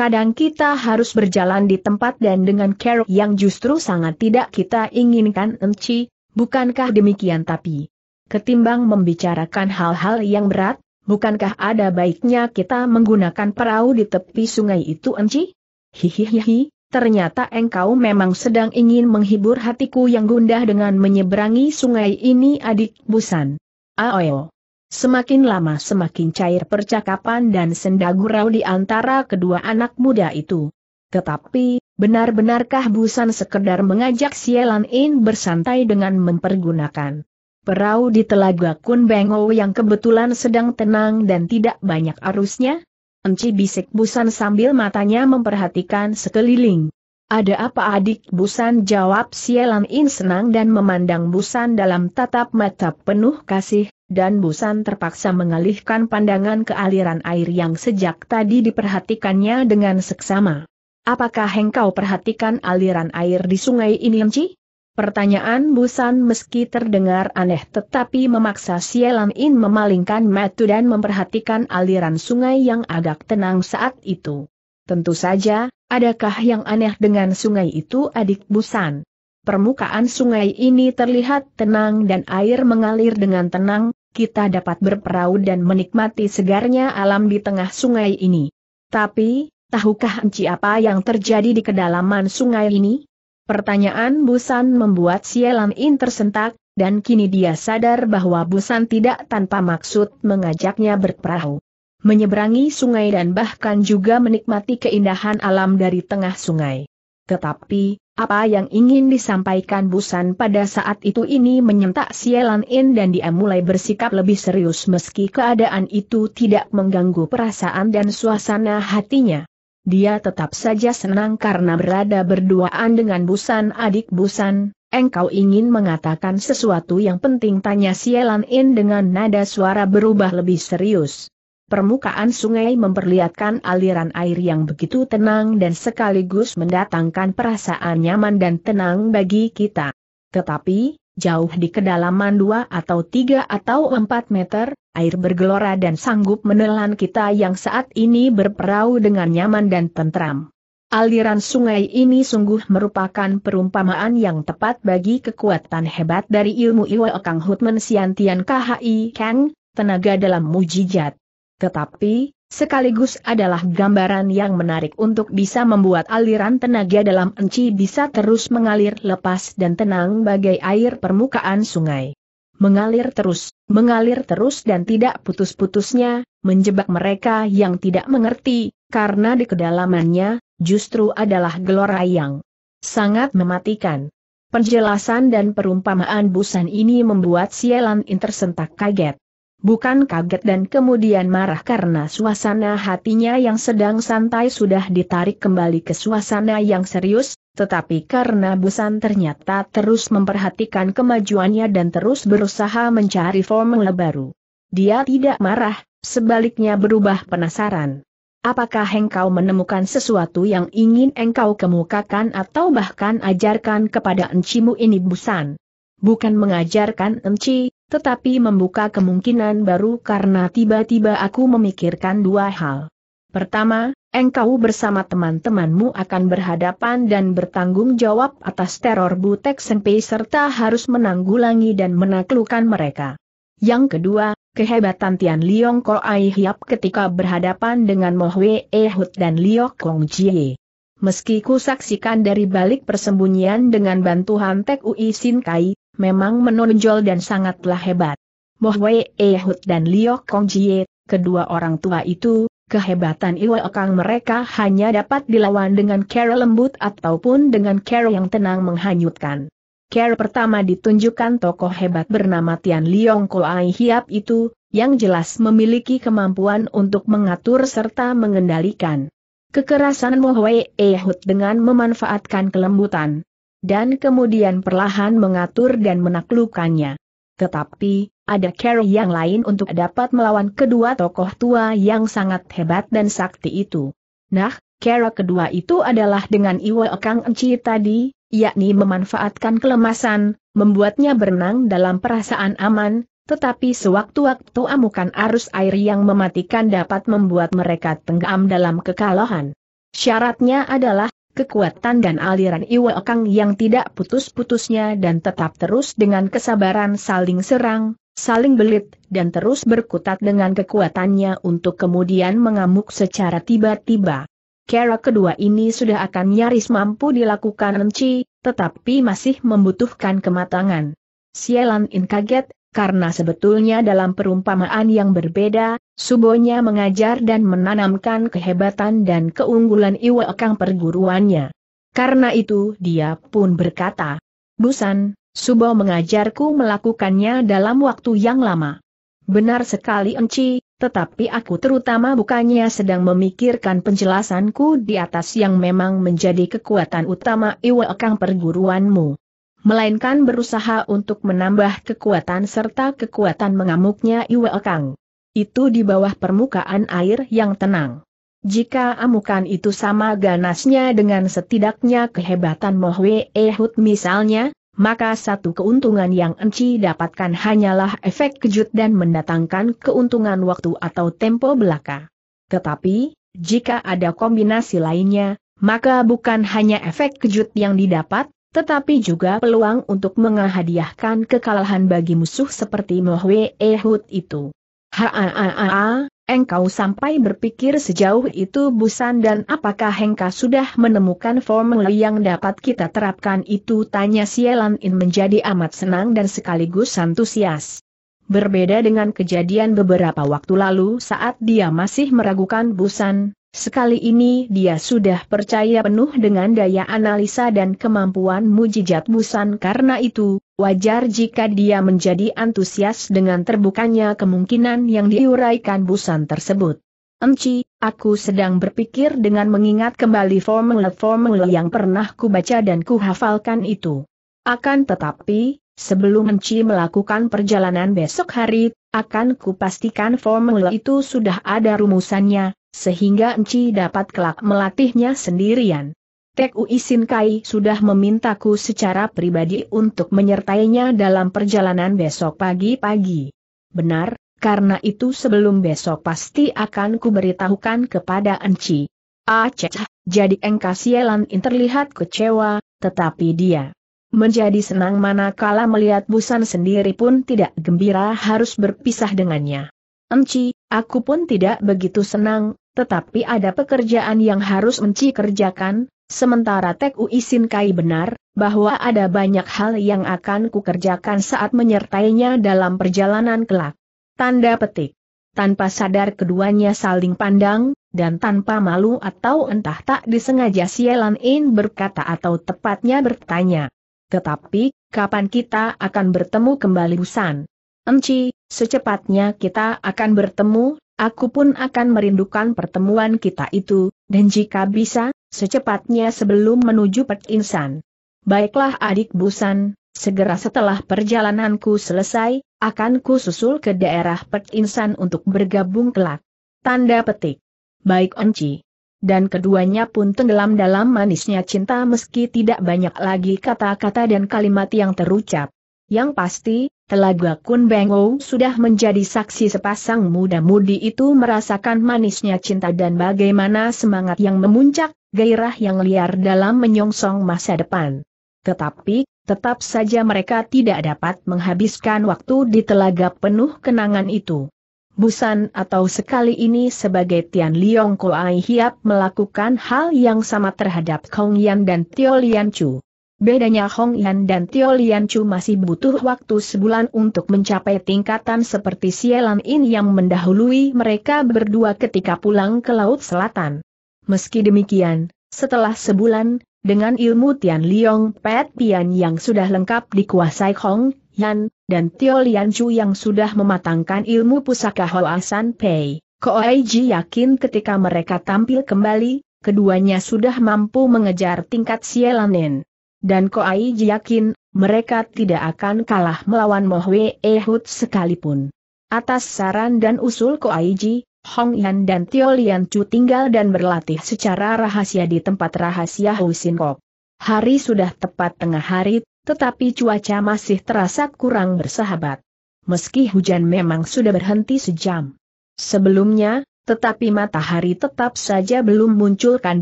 A: Kadang kita harus berjalan di tempat dan dengan cara yang justru sangat tidak kita inginkan enci, bukankah demikian tapi? Ketimbang membicarakan hal-hal yang berat, bukankah ada baiknya kita menggunakan perahu di tepi sungai itu enci? Hihihihi, ternyata engkau memang sedang ingin menghibur hatiku yang gundah dengan menyeberangi sungai ini adik busan. Aoyo. Semakin lama semakin cair percakapan dan senda gurau di antara kedua anak muda itu. Tetapi, benar-benarkah Busan sekedar mengajak Sielan In bersantai dengan mempergunakan perahu di telaga Kun Bengo yang kebetulan sedang tenang dan tidak banyak arusnya? Enci bisik Busan sambil matanya memperhatikan sekeliling. Ada apa adik Busan jawab Sielan In senang dan memandang Busan dalam tatap mata penuh kasih, dan Busan terpaksa mengalihkan pandangan ke aliran air yang sejak tadi diperhatikannya dengan seksama. Apakah engkau perhatikan aliran air di sungai ini, Enci? Pertanyaan Busan meski terdengar aneh tetapi memaksa Sielan In memalingkan matu dan memperhatikan aliran sungai yang agak tenang saat itu. Tentu saja, adakah yang aneh dengan sungai itu adik Busan? Permukaan sungai ini terlihat tenang dan air mengalir dengan tenang, kita dapat berperahu dan menikmati segarnya alam di tengah sungai ini. Tapi, tahukah Enci apa yang terjadi di kedalaman sungai ini? Pertanyaan Busan membuat Sielan In tersentak, dan kini dia sadar bahwa Busan tidak tanpa maksud mengajaknya berperahu. Menyeberangi sungai dan bahkan juga menikmati keindahan alam dari tengah sungai. Tetapi, apa yang ingin disampaikan Busan pada saat itu ini menyentak Sialan In dan dia mulai bersikap lebih serius meski keadaan itu tidak mengganggu perasaan dan suasana hatinya. Dia tetap saja senang karena berada berduaan dengan Busan adik Busan, engkau ingin mengatakan sesuatu yang penting tanya Sielan In dengan nada suara berubah lebih serius. Permukaan sungai memperlihatkan aliran air yang begitu tenang dan sekaligus mendatangkan perasaan nyaman dan tenang bagi kita. Tetapi, jauh di kedalaman dua atau 3 atau empat meter, air bergelora dan sanggup menelan kita yang saat ini berperahu dengan nyaman dan tentram. Aliran sungai ini sungguh merupakan perumpamaan yang tepat bagi kekuatan hebat dari ilmu Iwa Kang Hutman Siantian KHI Kang, tenaga dalam mujijat. Tetapi, sekaligus adalah gambaran yang menarik untuk bisa membuat aliran tenaga dalam enci bisa terus mengalir lepas dan tenang bagai air permukaan sungai. Mengalir terus, mengalir terus dan tidak putus-putusnya, menjebak mereka yang tidak mengerti, karena di kedalamannya, justru adalah gelora yang sangat mematikan. Penjelasan dan perumpamaan busan ini membuat Sialan tersentak kaget bukan kaget dan kemudian marah karena suasana hatinya yang sedang santai sudah ditarik kembali ke suasana yang serius, tetapi karena Busan ternyata terus memperhatikan kemajuannya dan terus berusaha mencari formula baru. Dia tidak marah, sebaliknya berubah penasaran. Apakah engkau menemukan sesuatu yang ingin engkau kemukakan atau bahkan ajarkan kepada encimu ini Busan? Bukan mengajarkan enci, tetapi membuka kemungkinan baru karena tiba-tiba aku memikirkan dua hal. Pertama, engkau bersama teman-temanmu akan berhadapan dan bertanggung jawab atas teror Butek Senpei serta harus menanggulangi dan menaklukkan mereka. Yang kedua, kehebatan Tian Liong Ko Ai Hiap ketika berhadapan dengan Mohwe Wei dan Liok Kong Jie. Meski ku saksikan dari balik persembunyian dengan bantuan Tek Ui Sin Kai, memang menonjol dan sangatlah hebat. Moh Wei Ehud dan Liu Kong Jie, kedua orang tua itu, kehebatan Iwa Kang mereka hanya dapat dilawan dengan cara lembut ataupun dengan cara yang tenang menghanyutkan. Cara pertama ditunjukkan tokoh hebat bernama Tian Liong Koai Hiap itu, yang jelas memiliki kemampuan untuk mengatur serta mengendalikan kekerasan Moh Wei Ehud dengan memanfaatkan kelembutan dan kemudian perlahan mengatur dan menaklukkannya. Tetapi, ada cara yang lain untuk dapat melawan kedua tokoh tua yang sangat hebat dan sakti itu. Nah, cara kedua itu adalah dengan Iwa Kang Enci tadi, yakni memanfaatkan kelemasan, membuatnya berenang dalam perasaan aman, tetapi sewaktu-waktu amukan arus air yang mematikan dapat membuat mereka tenggelam dalam kekalahan. Syaratnya adalah kekuatan dan aliran Iwa Kang yang tidak putus-putusnya dan tetap terus dengan kesabaran saling serang, saling belit, dan terus berkutat dengan kekuatannya untuk kemudian mengamuk secara tiba-tiba. Kera kedua ini sudah akan nyaris mampu dilakukan Enci, tetapi masih membutuhkan kematangan. Sialan In kaget, karena sebetulnya dalam perumpamaan yang berbeda, Subonya mengajar dan menanamkan kehebatan dan keunggulan Iwa Ekang perguruannya. Karena itu dia pun berkata, Busan, Subo mengajarku melakukannya dalam waktu yang lama. Benar sekali Enci, tetapi aku terutama bukannya sedang memikirkan penjelasanku di atas yang memang menjadi kekuatan utama Iwa Ekang perguruanmu melainkan berusaha untuk menambah kekuatan serta kekuatan mengamuknya iwa Kang. Itu di bawah permukaan air yang tenang. Jika amukan itu sama ganasnya dengan setidaknya kehebatan Mohwe Ehud misalnya, maka satu keuntungan yang Enci dapatkan hanyalah efek kejut dan mendatangkan keuntungan waktu atau tempo belaka. Tetapi, jika ada kombinasi lainnya, maka bukan hanya efek kejut yang didapat, tetapi juga peluang untuk menghadiahkan kekalahan bagi musuh seperti Mohwe Ehud itu ha engkau sampai berpikir sejauh itu Busan dan apakah engkau sudah menemukan formula yang dapat kita terapkan itu tanya Sielan In menjadi amat senang dan sekaligus antusias. Berbeda dengan kejadian beberapa waktu lalu saat dia masih meragukan Busan, Sekali ini dia sudah percaya penuh dengan daya analisa dan kemampuan mujijat Busan karena itu, Wajar jika dia menjadi antusias dengan terbukanya kemungkinan yang diuraikan Busan tersebut. Enci, aku sedang berpikir dengan mengingat kembali formula-formula yang pernah kubaca dan kuhafalkan itu. Akan tetapi, sebelum Enci melakukan perjalanan besok hari, akan kupastikan formula itu sudah ada rumusannya, sehingga Enci dapat kelak melatihnya sendirian. Tek uisin Kai sudah memintaku secara pribadi untuk menyertainya dalam perjalanan besok pagi-pagi. Benar, karena itu sebelum besok pasti akan kuberitahukan kepada Enci. Aceh, ah, jadi Engkau Sielan terlihat kecewa, tetapi dia menjadi senang manakala melihat Busan sendiri pun tidak gembira harus berpisah dengannya. Enci, aku pun tidak begitu senang, tetapi ada pekerjaan yang harus Menci kerjakan, sementara Tek U Isin Kai benar, bahwa ada banyak hal yang akan kukerjakan saat menyertainya dalam perjalanan kelak. Tanda petik. Tanpa sadar keduanya saling pandang, dan tanpa malu atau entah tak disengaja Sielan In berkata atau tepatnya bertanya. Tetapi, kapan kita akan bertemu kembali Busan? Menci, secepatnya kita akan bertemu, Aku pun akan merindukan pertemuan kita itu, dan jika bisa, secepatnya sebelum menuju Pek Insan. Baiklah adik Busan, segera setelah perjalananku selesai, akan ku susul ke daerah Pek Insan untuk bergabung kelak. Tanda petik. Baik Onci. Dan keduanya pun tenggelam dalam manisnya cinta meski tidak banyak lagi kata-kata dan kalimat yang terucap. Yang pasti, Telaga Kunbengo sudah menjadi saksi sepasang muda-mudi itu merasakan manisnya cinta dan bagaimana semangat yang memuncak, gairah yang liar dalam menyongsong masa depan. Tetapi, tetap saja mereka tidak dapat menghabiskan waktu di telaga penuh kenangan itu. Busan atau sekali ini sebagai Tian Liong Koai Hiap melakukan hal yang sama terhadap Kong Yan dan Tio Lian Chu. Bedanya Hong Yan dan Tio Lian Chu masih butuh waktu sebulan untuk mencapai tingkatan seperti Sielan In yang mendahului mereka berdua ketika pulang ke Laut Selatan. Meski demikian, setelah sebulan, dengan ilmu Tian Liong Pet Pian yang sudah lengkap dikuasai Hong Yan, dan Tio Lian Chu yang sudah mematangkan ilmu pusaka Hoa San Pei, Koai Ji yakin ketika mereka tampil kembali, keduanya sudah mampu mengejar tingkat Sielanin. Dan Koai yakin, mereka tidak akan kalah melawan Mohwe Ehud sekalipun. Atas saran dan usul Koaiji, Hong Yan dan Tio Lian Chu tinggal dan berlatih secara rahasia di tempat rahasia Husin Kok. Hari sudah tepat tengah hari, tetapi cuaca masih terasa kurang bersahabat. Meski hujan memang sudah berhenti sejam sebelumnya, tetapi matahari tetap saja belum munculkan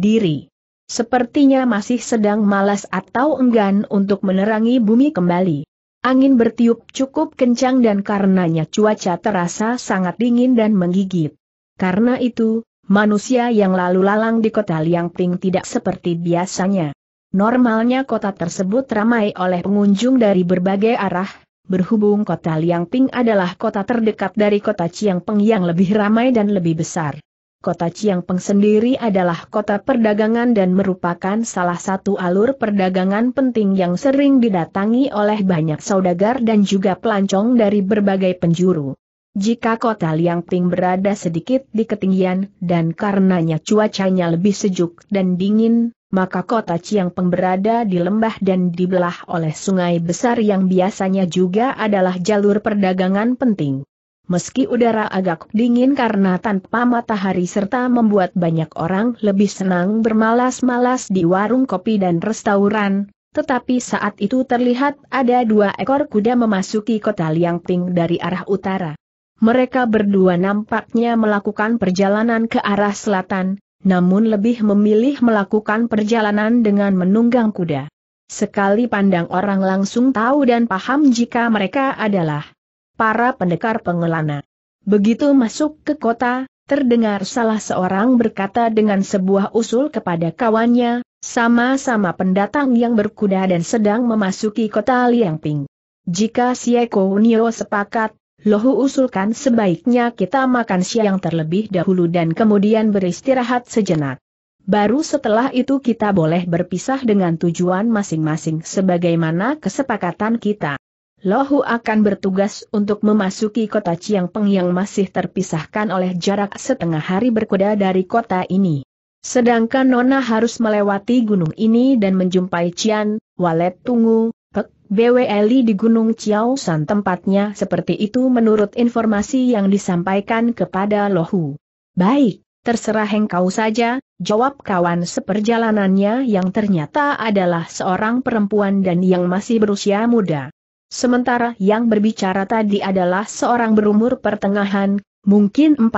A: diri. Sepertinya masih sedang malas atau enggan untuk menerangi bumi kembali. Angin bertiup cukup kencang dan karenanya cuaca terasa sangat dingin dan menggigit. Karena itu, manusia yang lalu lalang di kota Liangping tidak seperti biasanya. Normalnya kota tersebut ramai oleh pengunjung dari berbagai arah, berhubung kota Liangping adalah kota terdekat dari kota Chiangpeng yang lebih ramai dan lebih besar kota Peng sendiri adalah kota perdagangan dan merupakan salah satu alur perdagangan penting yang sering didatangi oleh banyak saudagar dan juga pelancong dari berbagai penjuru. Jika kota Liang Ping berada sedikit di ketinggian dan karenanya cuacanya lebih sejuk dan dingin, maka kota Peng berada di lembah dan dibelah oleh sungai besar yang biasanya juga adalah jalur perdagangan penting. Meski udara agak dingin karena tanpa matahari serta membuat banyak orang lebih senang bermalas-malas di warung kopi dan restoran, tetapi saat itu terlihat ada dua ekor kuda memasuki kota Liangping dari arah utara. Mereka berdua nampaknya melakukan perjalanan ke arah selatan, namun lebih memilih melakukan perjalanan dengan menunggang kuda. Sekali pandang orang langsung tahu dan paham jika mereka adalah para pendekar pengelana. Begitu masuk ke kota, terdengar salah seorang berkata dengan sebuah usul kepada kawannya, sama-sama pendatang yang berkuda dan sedang memasuki kota Liangping. Jika Sieko Nio sepakat, Lohu usulkan sebaiknya kita makan siang terlebih dahulu dan kemudian beristirahat sejenak. Baru setelah itu kita boleh berpisah dengan tujuan masing-masing sebagaimana kesepakatan kita. Lohu akan bertugas untuk memasuki kota Chiangpeng yang masih terpisahkan oleh jarak setengah hari berkuda dari kota ini. Sedangkan Nona harus melewati gunung ini dan menjumpai Cian, Walet tunggu, Pek, BWLI di Gunung Chiaosan tempatnya seperti itu menurut informasi yang disampaikan kepada Lohu. Baik, terserah engkau saja, jawab kawan seperjalanannya yang ternyata adalah seorang perempuan dan yang masih berusia muda. Sementara yang berbicara tadi adalah seorang berumur pertengahan, mungkin 45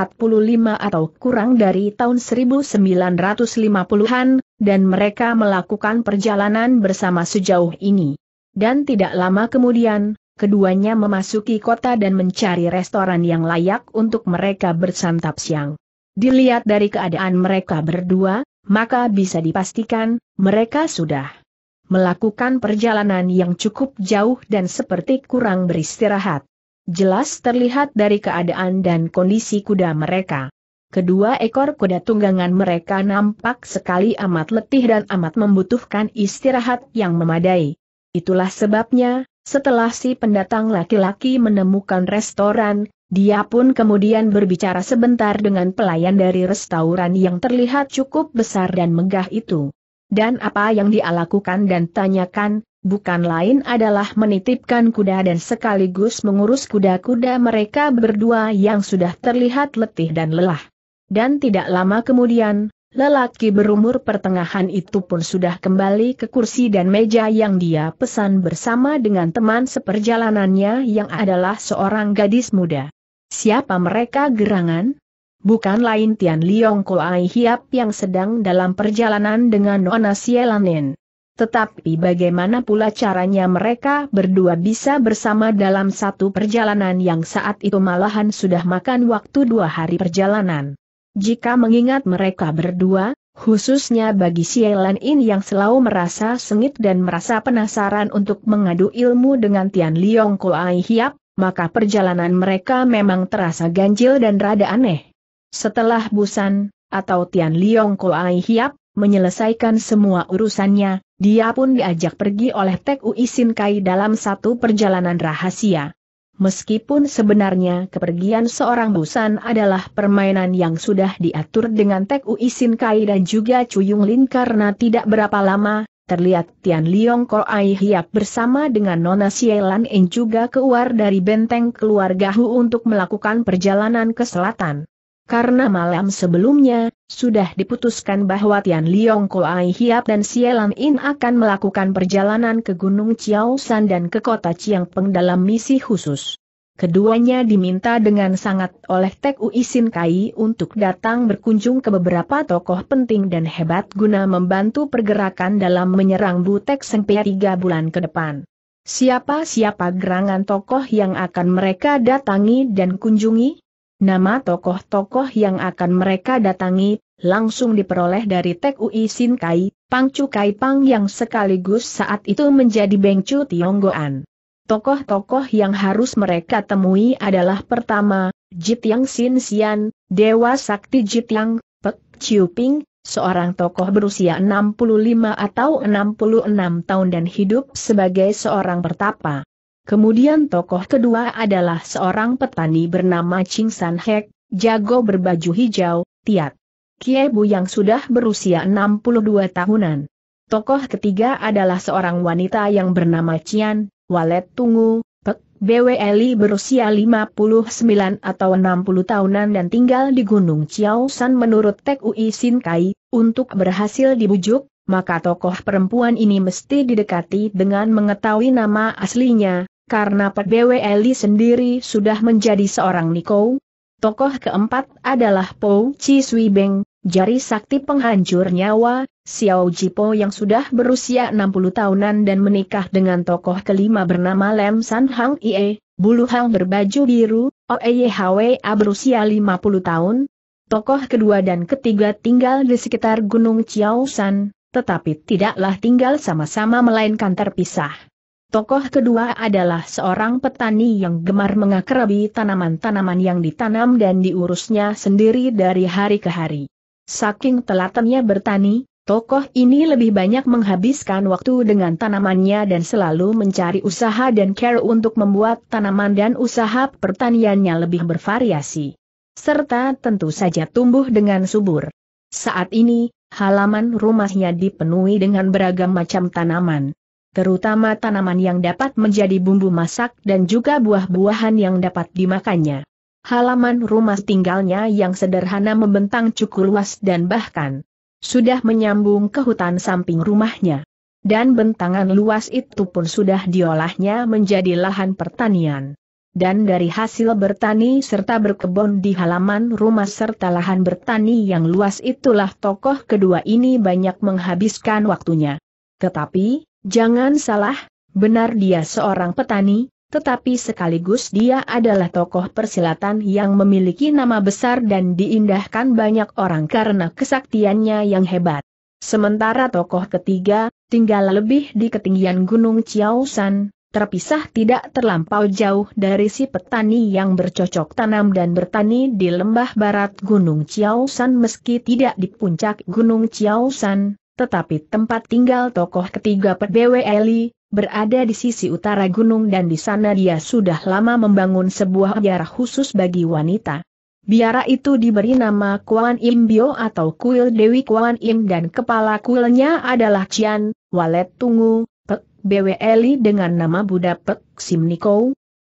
A: atau kurang dari tahun 1950-an, dan mereka melakukan perjalanan bersama sejauh ini. Dan tidak lama kemudian, keduanya memasuki kota dan mencari restoran yang layak untuk mereka bersantap siang. Dilihat dari keadaan mereka berdua, maka bisa dipastikan, mereka sudah melakukan perjalanan yang cukup jauh dan seperti kurang beristirahat. Jelas terlihat dari keadaan dan kondisi kuda mereka. Kedua ekor kuda tunggangan mereka nampak sekali amat letih dan amat membutuhkan istirahat yang memadai. Itulah sebabnya, setelah si pendatang laki-laki menemukan restoran, dia pun kemudian berbicara sebentar dengan pelayan dari restoran yang terlihat cukup besar dan megah itu. Dan apa yang dia lakukan dan tanyakan, bukan lain adalah menitipkan kuda dan sekaligus mengurus kuda-kuda mereka berdua yang sudah terlihat letih dan lelah. Dan tidak lama kemudian, lelaki berumur pertengahan itu pun sudah kembali ke kursi dan meja yang dia pesan bersama dengan teman seperjalanannya yang adalah seorang gadis muda. Siapa mereka gerangan? bukan lain Tian Liong Ai Hiap yang sedang dalam perjalanan dengan Nona Sielanin. Tetapi bagaimana pula caranya mereka berdua bisa bersama dalam satu perjalanan yang saat itu malahan sudah makan waktu dua hari perjalanan. Jika mengingat mereka berdua, khususnya bagi Sielan In yang selalu merasa sengit dan merasa penasaran untuk mengadu ilmu dengan Tian Liong Ai Hiap, maka perjalanan mereka memang terasa ganjil dan rada aneh. Setelah Busan, atau Tian Liong Koai Hiap, menyelesaikan semua urusannya, dia pun diajak pergi oleh Tek Ui Kai dalam satu perjalanan rahasia. Meskipun sebenarnya kepergian seorang Busan adalah permainan yang sudah diatur dengan Tek Ui Kai dan juga Cuyung Lin karena tidak berapa lama, terlihat Tian Liong Ko Ai Hiap bersama dengan Nona Sielan En juga keluar dari benteng keluarga Hu untuk melakukan perjalanan ke selatan. Karena malam sebelumnya, sudah diputuskan bahwa Tian Liong Koai Hiap dan Sielan In akan melakukan perjalanan ke Gunung Chiaosan dan ke kota Chiang Peng dalam misi khusus. Keduanya diminta dengan sangat oleh Tek Ui Kai untuk datang berkunjung ke beberapa tokoh penting dan hebat guna membantu pergerakan dalam menyerang Butek Sengpia tiga bulan ke depan. Siapa-siapa gerangan tokoh yang akan mereka datangi dan kunjungi? Nama tokoh-tokoh yang akan mereka datangi, langsung diperoleh dari Tek Ui Sin Kai, Pang Chu Kai Pang yang sekaligus saat itu menjadi Beng Chu Tionggoan. Tokoh-tokoh yang harus mereka temui adalah pertama, Jit Yang Sin Sian, Dewa Sakti Yang, Pek Chiu Ping, seorang tokoh berusia 65 atau 66 tahun dan hidup sebagai seorang pertapa. Kemudian tokoh kedua adalah seorang petani bernama Ching San Hek, jago berbaju hijau, Tiat. Kiebu yang sudah berusia 62 tahunan. Tokoh ketiga adalah seorang wanita yang bernama Cian, Walet Tungu, Pek BWLI berusia 59 atau 60 tahunan dan tinggal di Gunung Chiao San menurut Tek Ui Sin Kai, untuk berhasil dibujuk, maka tokoh perempuan ini mesti didekati dengan mengetahui nama aslinya, karena Pak Bwe Eli sendiri sudah menjadi seorang Niko. Tokoh keempat adalah Po Chi Sui Beng, jari sakti penghancur nyawa, Xiao Jipo yang sudah berusia 60 tahunan dan menikah dengan tokoh kelima bernama Lem San Hang Ie, bulu hang berbaju biru, OEYHWA berusia 50 tahun, Tokoh kedua dan ketiga tinggal di sekitar Gunung Chiao San, tetapi tidaklah tinggal sama-sama melainkan terpisah. Tokoh kedua adalah seorang petani yang gemar mengakrabi tanaman-tanaman yang ditanam dan diurusnya sendiri dari hari ke hari. Saking telatannya bertani, tokoh ini lebih banyak menghabiskan waktu dengan tanamannya dan selalu mencari usaha dan care untuk membuat tanaman dan usaha pertaniannya lebih bervariasi. Serta tentu saja tumbuh dengan subur. Saat ini, halaman rumahnya dipenuhi dengan beragam macam tanaman. Terutama tanaman yang dapat menjadi bumbu masak dan juga buah-buahan yang dapat dimakannya. Halaman rumah tinggalnya yang sederhana membentang cukup luas dan bahkan sudah menyambung ke hutan samping rumahnya. Dan bentangan luas itu pun sudah diolahnya menjadi lahan pertanian dan dari hasil bertani serta berkebun di halaman rumah serta lahan bertani yang luas itulah tokoh kedua ini banyak menghabiskan waktunya. Tetapi, jangan salah, benar dia seorang petani, tetapi sekaligus dia adalah tokoh persilatan yang memiliki nama besar dan diindahkan banyak orang karena kesaktiannya yang hebat. Sementara tokoh ketiga, tinggal lebih di ketinggian Gunung Ciausan terpisah tidak terlampau jauh dari si petani yang bercocok tanam dan bertani di lembah barat Gunung Ciausan meski tidak di puncak Gunung Ciausan, tetapi tempat tinggal tokoh ketiga PBW berada di sisi utara gunung dan di sana dia sudah lama membangun sebuah biara khusus bagi wanita. Biara itu diberi nama Kuan Im Bio atau Kuil Dewi Kuan Im dan kepala kuilnya adalah Cian, Walet Tungu, BWLI dengan nama Buddha Pek Sim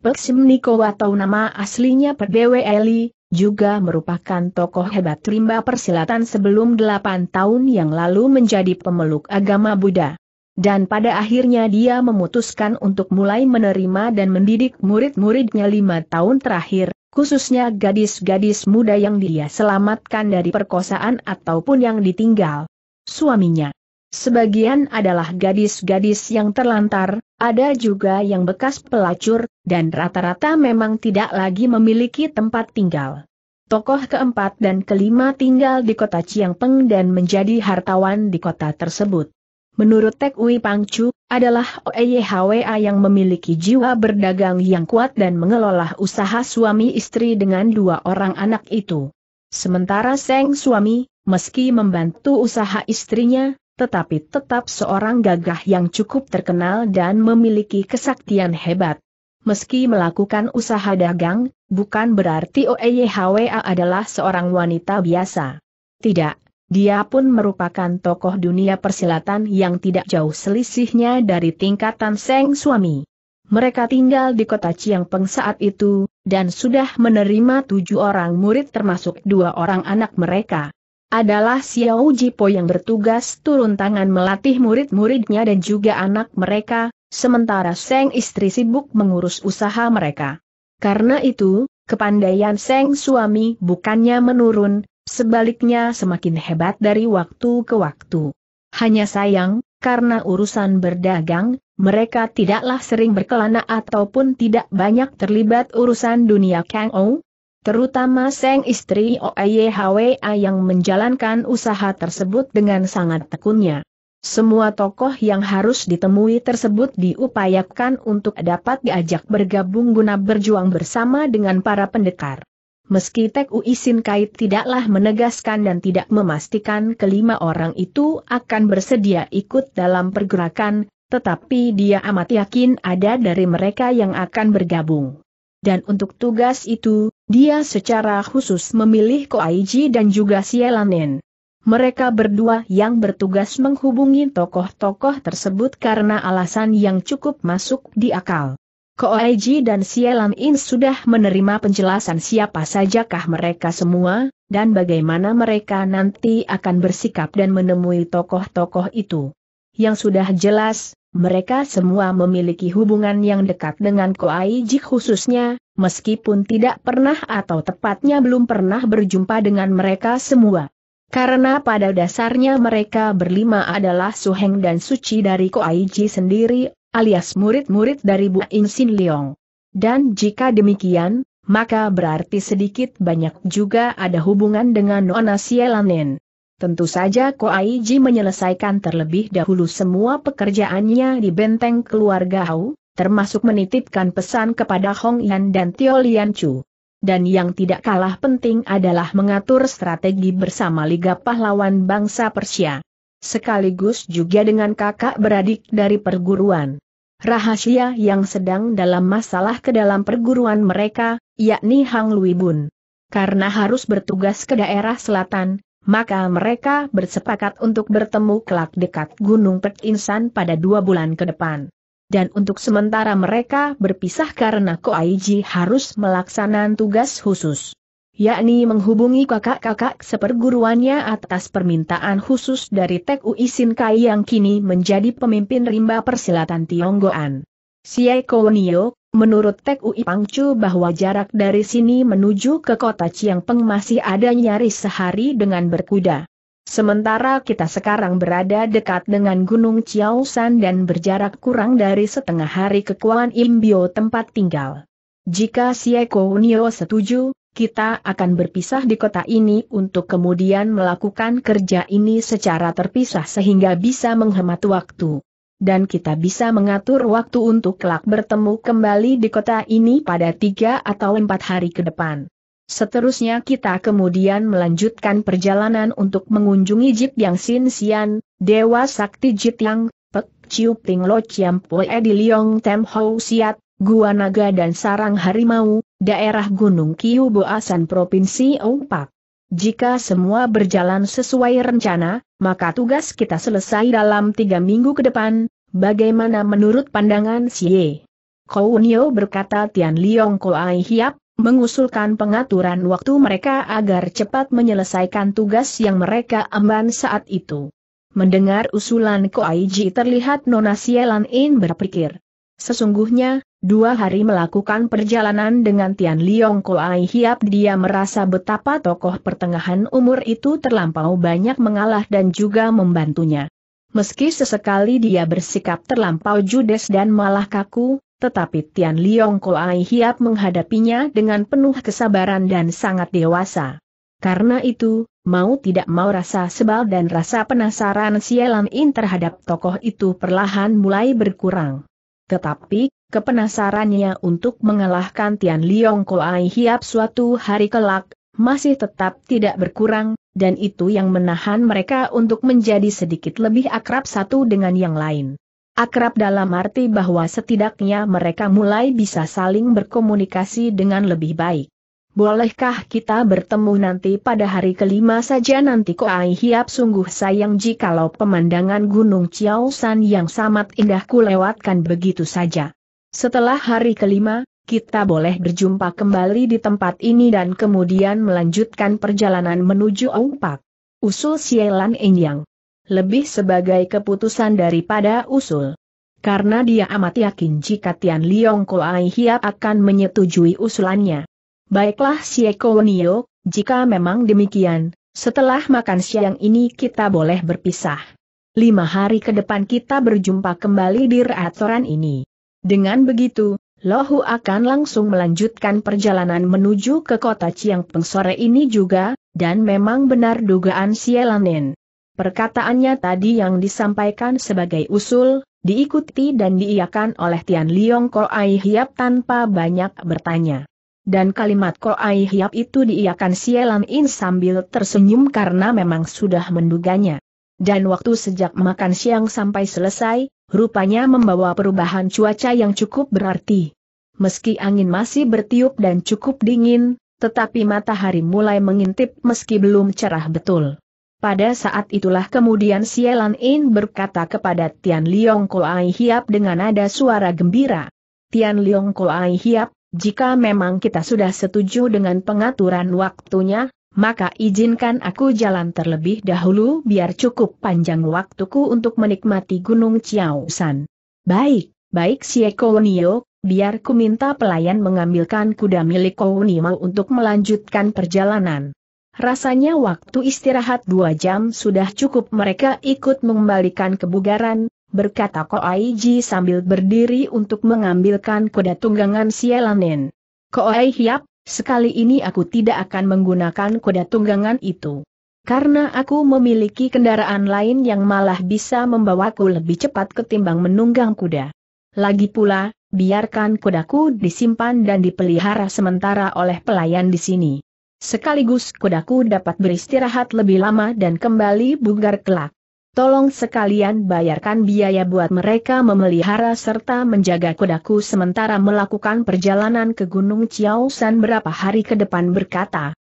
A: Pek Sim atau nama aslinya Pek BWLI, juga merupakan tokoh hebat rimba persilatan sebelum 8 tahun yang lalu menjadi pemeluk agama Buddha. Dan pada akhirnya dia memutuskan untuk mulai menerima dan mendidik murid-muridnya lima tahun terakhir, khususnya gadis-gadis muda yang dia selamatkan dari perkosaan ataupun yang ditinggal suaminya. Sebagian adalah gadis-gadis yang terlantar, ada juga yang bekas pelacur, dan rata-rata memang tidak lagi memiliki tempat tinggal. Tokoh keempat dan kelima tinggal di kota Chiangpeng dan menjadi hartawan di kota tersebut. Menurut Tek Ui Pangcu, adalah OEYHWA yang memiliki jiwa berdagang yang kuat dan mengelola usaha suami istri dengan dua orang anak itu. Sementara Seng suami, meski membantu usaha istrinya, tetapi tetap seorang gagah yang cukup terkenal dan memiliki kesaktian hebat. Meski melakukan usaha dagang, bukan berarti OEYHWA adalah seorang wanita biasa. Tidak, dia pun merupakan tokoh dunia persilatan yang tidak jauh selisihnya dari tingkatan Seng Suami. Mereka tinggal di kota Peng saat itu, dan sudah menerima tujuh orang murid termasuk dua orang anak mereka adalah Xiao Jipo yang bertugas turun tangan melatih murid-muridnya dan juga anak mereka, sementara Seng istri sibuk mengurus usaha mereka. Karena itu, kepandaian Seng suami bukannya menurun, sebaliknya semakin hebat dari waktu ke waktu. Hanya sayang, karena urusan berdagang, mereka tidaklah sering berkelana ataupun tidak banyak terlibat urusan dunia Kang Ou, terutama Seng istri OYHWA e yang menjalankan usaha tersebut dengan sangat tekunnya. Semua tokoh yang harus ditemui tersebut diupayakan untuk dapat diajak bergabung guna berjuang bersama dengan para pendekar. Meski Tek isin Kait tidaklah menegaskan dan tidak memastikan kelima orang itu akan bersedia ikut dalam pergerakan, tetapi dia amat yakin ada dari mereka yang akan bergabung dan untuk tugas itu, dia secara khusus memilih Koaiji dan juga Sielanen. Mereka berdua yang bertugas menghubungi tokoh-tokoh tersebut karena alasan yang cukup masuk di akal. Koaiji dan Sielam In sudah menerima penjelasan siapa sajakah mereka semua, dan bagaimana mereka nanti akan bersikap dan menemui tokoh-tokoh itu yang sudah jelas, mereka semua memiliki hubungan yang dekat dengan Koai Jik khususnya, meskipun tidak pernah atau tepatnya belum pernah berjumpa dengan mereka semua. Karena pada dasarnya mereka berlima adalah Suheng dan Suci dari Koai Ji sendiri, alias murid-murid dari Bu In Sin Leong. Dan jika demikian, maka berarti sedikit banyak juga ada hubungan dengan Nona Sielanen. Tentu saja Ko Koaiji menyelesaikan terlebih dahulu semua pekerjaannya di benteng keluarga Hau, termasuk menitipkan pesan kepada Hong Yan dan Tio Lian Chu. Dan yang tidak kalah penting adalah mengatur strategi bersama Liga Pahlawan Bangsa Persia. Sekaligus juga dengan kakak beradik dari perguruan. Rahasia yang sedang dalam masalah ke dalam perguruan mereka, yakni Hang Lui Bun. Karena harus bertugas ke daerah selatan, maka mereka bersepakat untuk bertemu kelak dekat Gunung Pek pada dua bulan ke depan. Dan untuk sementara mereka berpisah karena Koaiji harus melaksanakan tugas khusus. Yakni menghubungi kakak-kakak seperguruannya atas permintaan khusus dari Tek Ui Sin Kai yang kini menjadi pemimpin rimba persilatan Tionggoan. Siai Kownio, Menurut Tek Ui Pangcu bahwa jarak dari sini menuju ke kota Peng masih ada nyaris sehari dengan berkuda. Sementara kita sekarang berada dekat dengan Gunung Chiaosan dan berjarak kurang dari setengah hari ke Kuan Imbio tempat tinggal. Jika Sieko Unio setuju, kita akan berpisah di kota ini untuk kemudian melakukan kerja ini secara terpisah sehingga bisa menghemat waktu dan kita bisa mengatur waktu untuk kelak bertemu kembali di kota ini pada tiga atau empat hari ke depan. Seterusnya kita kemudian melanjutkan perjalanan untuk mengunjungi Jip Yang Sin Sian, Dewa Sakti Jit Yang, Pek Chiu Ping Lo Chiam Pue di Liong Tem Ho Siat, Gua Naga dan Sarang Harimau, daerah Gunung Kiu Boasan Provinsi Pak. Jika semua berjalan sesuai rencana, maka tugas kita selesai dalam tiga minggu ke depan, bagaimana menurut pandangan si Ye? Kounio berkata Tian Liong Koai Hiap, mengusulkan pengaturan waktu mereka agar cepat menyelesaikan tugas yang mereka emban saat itu. Mendengar usulan Koai Ji terlihat Nona Sielan In berpikir. Sesungguhnya, Dua hari melakukan perjalanan dengan Tian Liong Koai Hiap dia merasa betapa tokoh pertengahan umur itu terlampau banyak mengalah dan juga membantunya. Meski sesekali dia bersikap terlampau judes dan malah kaku, tetapi Tian Liong Koai Hiap menghadapinya dengan penuh kesabaran dan sangat dewasa. Karena itu, mau tidak mau rasa sebal dan rasa penasaran Sialan In terhadap tokoh itu perlahan mulai berkurang. Tetapi Kepenasarannya untuk mengalahkan Tian Liong Koai Hiap suatu hari kelak, masih tetap tidak berkurang, dan itu yang menahan mereka untuk menjadi sedikit lebih akrab satu dengan yang lain. Akrab dalam arti bahwa setidaknya mereka mulai bisa saling berkomunikasi dengan lebih baik. Bolehkah kita bertemu nanti pada hari kelima saja nanti Koai Hiap sungguh sayang jikalau pemandangan Gunung Chiao San yang sangat indah kulewatkan begitu saja. Setelah hari kelima, kita boleh berjumpa kembali di tempat ini dan kemudian melanjutkan perjalanan menuju Aungpak. Usul Sielan Enyang. Lebih sebagai keputusan daripada usul. Karena dia amat yakin jika Tian Liong Koai Hiap akan menyetujui usulannya. Baiklah Sieko Nio, jika memang demikian, setelah makan siang ini kita boleh berpisah. Lima hari ke depan kita berjumpa kembali di reatoran ini. Dengan begitu, Lohu akan langsung melanjutkan perjalanan menuju ke kota Peng sore ini juga, dan memang benar dugaan Sielanin. Perkataannya tadi yang disampaikan sebagai usul, diikuti dan diiakan oleh Tian Liong Ai Hiap tanpa banyak bertanya. Dan kalimat Ai Hiap itu diiakan Sielanen sambil tersenyum karena memang sudah menduganya. Dan waktu sejak makan siang sampai selesai, rupanya membawa perubahan cuaca yang cukup berarti. Meski angin masih bertiup dan cukup dingin, tetapi matahari mulai mengintip meski belum cerah betul. Pada saat itulah kemudian Sielan In berkata kepada Tian Liong Koai Hiap dengan nada suara gembira. Tian Liong Koai Hiap, jika memang kita sudah setuju dengan pengaturan waktunya, maka izinkan aku jalan terlebih dahulu biar cukup panjang waktuku untuk menikmati Gunung Ciausan. Baik, baik Xie Kounio, biar ku minta pelayan mengambilkan kuda milik Kounio untuk melanjutkan perjalanan. Rasanya waktu istirahat dua jam sudah cukup mereka ikut mengembalikan kebugaran, berkata Aiji sambil berdiri untuk mengambilkan kuda tunggangan Sielanen. Koai Hiap, Sekali ini aku tidak akan menggunakan kuda tunggangan itu. Karena aku memiliki kendaraan lain yang malah bisa membawaku lebih cepat ketimbang menunggang kuda. Lagi pula, biarkan kudaku disimpan dan dipelihara sementara oleh pelayan di sini. Sekaligus kudaku dapat beristirahat lebih lama dan kembali bugar kelak. Tolong sekalian bayarkan biaya buat mereka memelihara serta menjaga kudaku sementara melakukan perjalanan ke Gunung Chiaosan berapa hari ke depan berkata.